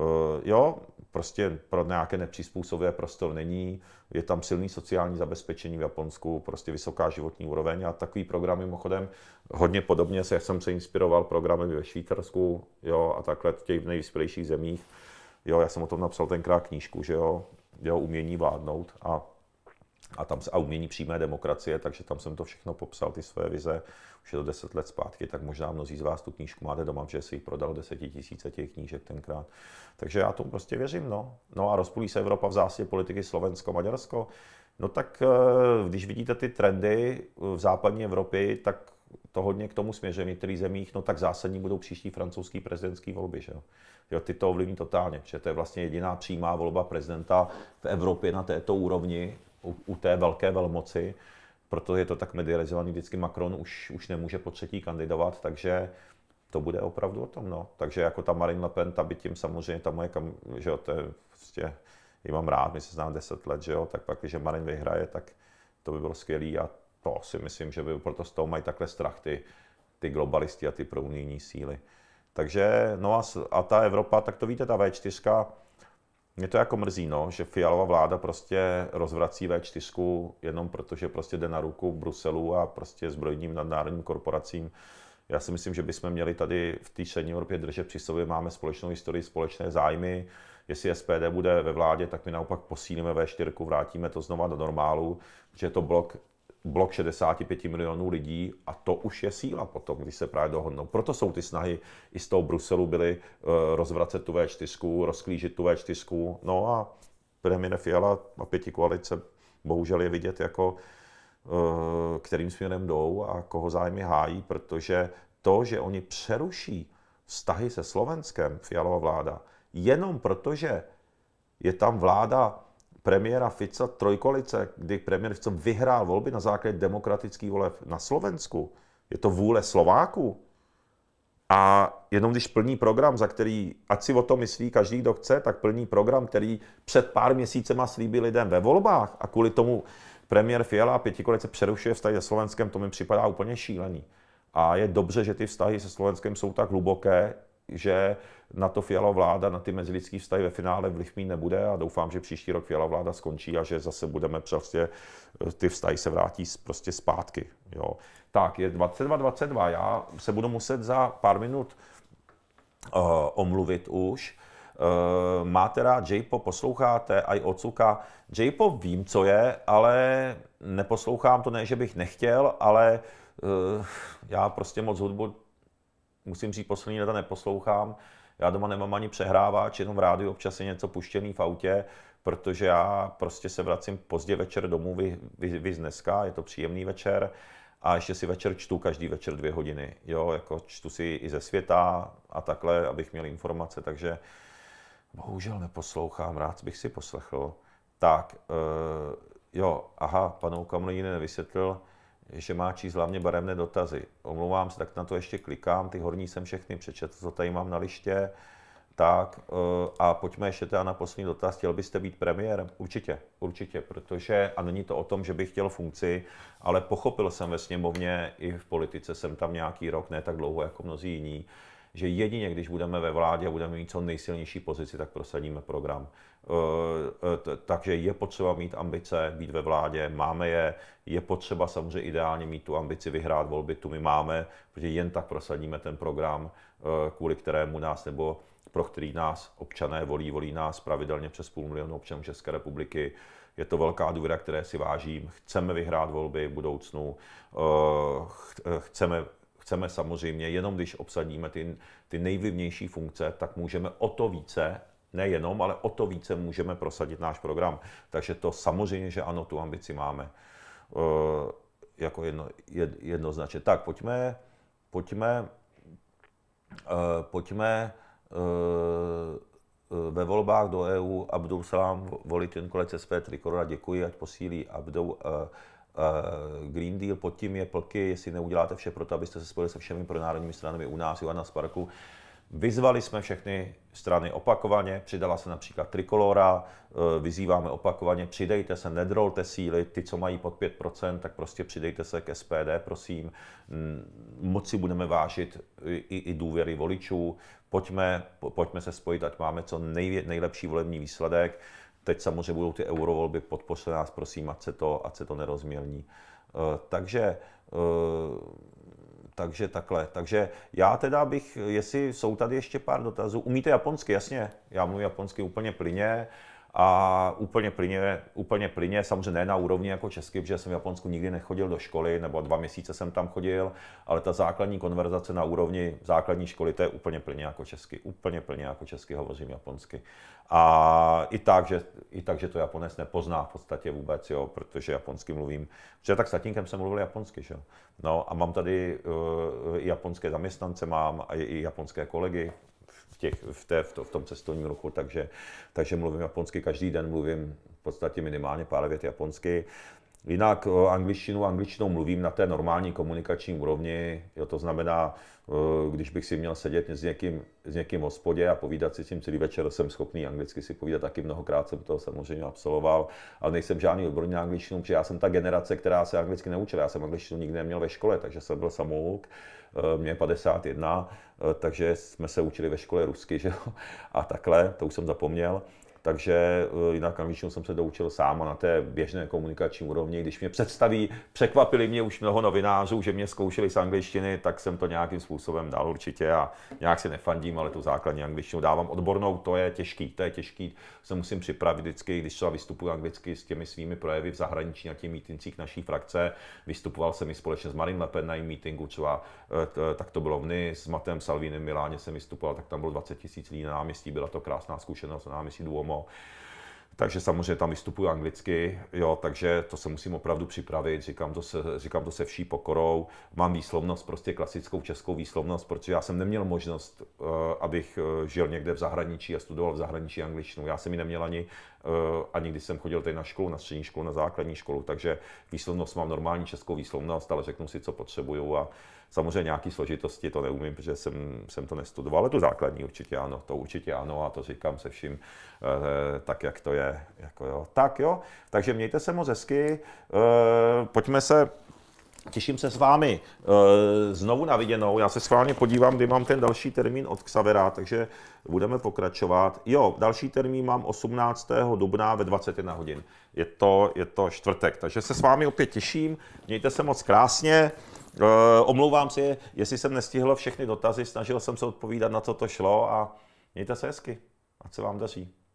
Eh, jo, prostě pro nějaké nepřizpůsobivé prostor není, je tam silný sociální zabezpečení v Japonsku, prostě vysoká životní úroveň a takový program mimochodem hodně podobně se, jsem se inspiroval programy ve Švýcarsku, jo, a takhle v těch nejvyspělejších zemích. Jo, já jsem o tom napsal tenkrát knížku, že jo, jo, umění vládnout a a tam se, a umění přímé demokracie, takže tam jsem to všechno popsal, ty svoje vize, už je to deset let zpátky, tak možná mnozí z vás tu knížku máte doma, že si ji prodal tisíce těch knížek tenkrát. Takže já tomu prostě věřím, no. No a rozpůlí se Evropa v zásadě politiky Slovensko-Maďarsko. No tak eh, když vidíte ty trendy eh, v západní Evropě, tak to hodně k tomu směřuje v některých zemích, no tak zásadní budou příští francouzský prezidentský volby, že jo. jo ty to ovlivní totálně, že to je vlastně jediná přímá volba prezidenta v Evropě na této úrovni, u, u té velké velmoci, proto je to tak medializovaný, vždycky Macron už, už nemůže po třetí kandidovat, takže to bude opravdu o tom, no. Takže jako ta Marine Le Pen, ta by tím samozřejmě, ta moje, kam, že jo, to je prostě, ji mám rád, my se znám 10 let, že jo, tak pak, když Marine vyhraje, tak to by bylo skvělý a to si myslím, že by proto z toho mají takhle strach ty, ty globalisti a ty prounijní síly. Takže, no a, a ta Evropa, tak to víte, ta V4, mě to jako mrzí, no, že Fialová vláda prostě rozvrací V4 jenom protože prostě jde na ruku Bruselu a prostě zbrojním nadnárodním korporacím. Já si myslím, že bychom měli tady v té střední Evropě držet při sobě, máme společnou historii, společné zájmy. Jestli SPD bude ve vládě, tak my naopak posílíme V4, vrátíme to znova do normálu, že je to blok blok 65 milionů lidí a to už je síla potom, když se právě dohodnou. Proto jsou ty snahy i z toho Bruselu byly eh, rozvracet tu V4, rozklížit tu V4. No a premiér Fiala a pěti koalice bohužel je vidět jako eh, kterým směrem jdou a koho zájmy hájí, protože to, že oni přeruší vztahy se Slovenskem, Fialová vláda, jenom protože je tam vláda premiéra Fica trojkolice, kdy premiér Fico vyhrál volby na základě demokratických voleb na Slovensku. Je to vůle Slováků. A jenom když plní program, za který, ať si o to myslí každý, kdo chce, tak plní program, který před pár měsícema slíbí lidem ve volbách a kvůli tomu premiér Fiala a pětikolice přerušuje vztahy se Slovenskem, to mi připadá úplně šílený. A je dobře, že ty vztahy se Slovenskem jsou tak hluboké, že na to Fialová vláda, na ty mezilidský vztahy ve finále vliv mít nebude a doufám, že příští rok Fialová vláda skončí a že zase budeme prostě, eh, ty vztahy se vrátí prostě zpátky. Jo. Tak, je 22.22, já se budu muset za pár minut uh, omluvit už. Uh, máte rád J-pop, posloucháte, i Ocuka. J-pop vím, co je, ale neposlouchám to, ne, že bych nechtěl, ale uh, já prostě moc hudbu musím říct, poslední leta neposlouchám. Já doma nemám ani přehrávač, jenom v rádiu občas je něco puštěný v autě, protože já prostě se vracím pozdě večer domů, vy, vy, vy dneska, je to příjemný večer a ještě si večer čtu každý večer dvě hodiny. Jo, jako čtu si i ze světa a takhle, abych měl informace, takže bohužel neposlouchám, rád bych si poslechl. Tak, e, jo, aha, panu Kamlíně nevysvětlil, že má číst hlavně barevné dotazy. Omlouvám se, tak na to ještě klikám, ty horní jsem všechny přečetl, co tady mám na liště. Tak eh, a pojďme ještě teda na poslední dotaz. Chtěl byste být premiérem? Určitě, určitě, protože, a není to o tom, že bych chtěl funkci, ale pochopil jsem ve sněmovně, i v politice jsem tam nějaký rok, ne tak dlouho jako mnozí jiní, že jedině, když budeme ve vládě a budeme mít co nejsilnější pozici, tak prosadíme program. Eh, eh, takže je potřeba mít ambice, být ve vládě, máme je, je potřeba samozřejmě ideálně mít tu ambici vyhrát volby, tu my máme, protože jen tak prosadíme ten program, eh, kvůli kterému nás nebo pro který nás občané volí, volí nás pravidelně přes půl milionu občanů České republiky. Je to velká důvěra, které si vážím. Chceme vyhrát volby v budoucnu, chceme chceme samozřejmě, jenom když obsadíme ty, ty nejvlivnější funkce, tak můžeme o to více nejenom, ale o to více můžeme prosadit náš program. Takže to samozřejmě, že ano, tu ambici máme eh, jako jedno, jed, jednoznačně. Tak pojďme, pojďme, eh, pojďme eh, ve volbách do EU Abdou Salam volit jen kolec SP Trikorora. Děkuji, ať posílí Abdou Green Deal. Pod tím je plky, jestli neuděláte vše pro to, abyste se spojili se všemi pronárodními stranami u nás, Johana Sparku. Vyzvali jsme všechny strany opakovaně, přidala se například Trikolora, eh, vyzýváme opakovaně, přidejte se, nedrolte síly, ty, co mají pod 5%, tak prostě přidejte se k SPD, prosím. Mm, moc si budeme vážit i, i důvěry voličů, pojďme, pojďme se spojit, ať máme co nejvě, nejlepší volební výsledek. Teď samozřejmě budou ty eurovolby, podpořte nás, prosím, ať se to, ať se to nerozmělní. Eh, takže eh, takže takhle. Takže já teda bych, jestli jsou tady ještě pár dotazů, umíte japonsky, jasně, já mluvím japonsky úplně plyně, a úplně plyně, úplně plyně, samozřejmě ne na úrovni jako česky, protože jsem v Japonsku nikdy nechodil do školy, nebo dva měsíce jsem tam chodil, ale ta základní konverzace na úrovni základní školy, to je úplně plyně jako česky, úplně plyně jako česky hovořím japonsky. A i tak, že, i tak, že to Japonec nepozná v podstatě vůbec, jo, protože japonsky mluvím, protože tak s tatínkem jsem mluvil japonsky, že? No a mám tady uh, i japonské zaměstnance, mám a i, i japonské kolegy, v, těch, v, té, v, to, v tom cestovním ruchu, takže, takže mluvím japonsky každý den, mluvím v podstatě minimálně pár vět japonsky. Jinak eh, angličtinu, angličtinou mluvím na té normální komunikační úrovni, jo, to znamená, eh, když bych si měl sedět s někým, s někým v hospodě a povídat si s tím celý večer, jsem schopný anglicky si povídat, taky mnohokrát jsem to samozřejmě absolvoval, ale nejsem žádný odborník na angličtinu, protože já jsem ta generace, která se anglicky neučila, já jsem angličtinu nikdy neměl ve škole, takže jsem byl samouk, eh, mě je 51, takže jsme se učili ve škole rusky, že? a takhle, to už jsem zapomněl takže eh, jinak angličtinu jsem se doučil sám a na té běžné komunikační úrovni. Když mě představí, překvapili mě už mnoho novinářů, že mě zkoušeli z angličtiny, tak jsem to nějakým způsobem dal určitě a nějak si nefandím, ale tu základní angličtinu dávám odbornou, to je těžký, to je těžký, se musím připravit vždycky, když třeba vystupuji anglicky s těmi svými projevy v zahraničí na těch mítincích naší frakce, vystupoval jsem i společně s Marin Le Pen na jejím mítingu třeba, eh, eh, tak to bylo v s Matem Salvínem Miláně jsem vystupoval, tak tam bylo 20 tisíc lidí na náměstí, byla to krásná zkušenost na náměstí Duomo přímo. No. Takže samozřejmě tam vystupuju anglicky, jo, takže to se musím opravdu připravit, říkám to, se, říkám to se vší pokorou. Mám výslovnost, prostě klasickou českou výslovnost, protože já jsem neměl možnost, eh, abych eh, žil někde v zahraničí a studoval v zahraničí angličtinu. Já jsem ji neměl ani Eh, ani když jsem chodil tady na školu, na střední školu, na základní školu, takže výslovnost mám normální českou výslovnost, ale řeknu si, co potřebuju a samozřejmě nějaké složitosti to neumím, protože jsem, jsem to nestudoval, ale tu základní určitě ano, to určitě ano a to říkám se vším eh, tak, jak to je. Jako jo. Tak jo, takže mějte se moc hezky, eh, pojďme se Těším se s vámi eh, znovu na viděnou. Já se s vámi podívám, kdy mám ten další termín od Xavera, takže budeme pokračovat. Jo, další termín mám 18. dubna ve 21 hodin. Je to, je to čtvrtek, takže se s vámi opět těším. Mějte se moc krásně. Eh, omlouvám se, jestli jsem nestihl všechny dotazy, snažil jsem se odpovídat na co to šlo a mějte se hezky. Ať se vám daří.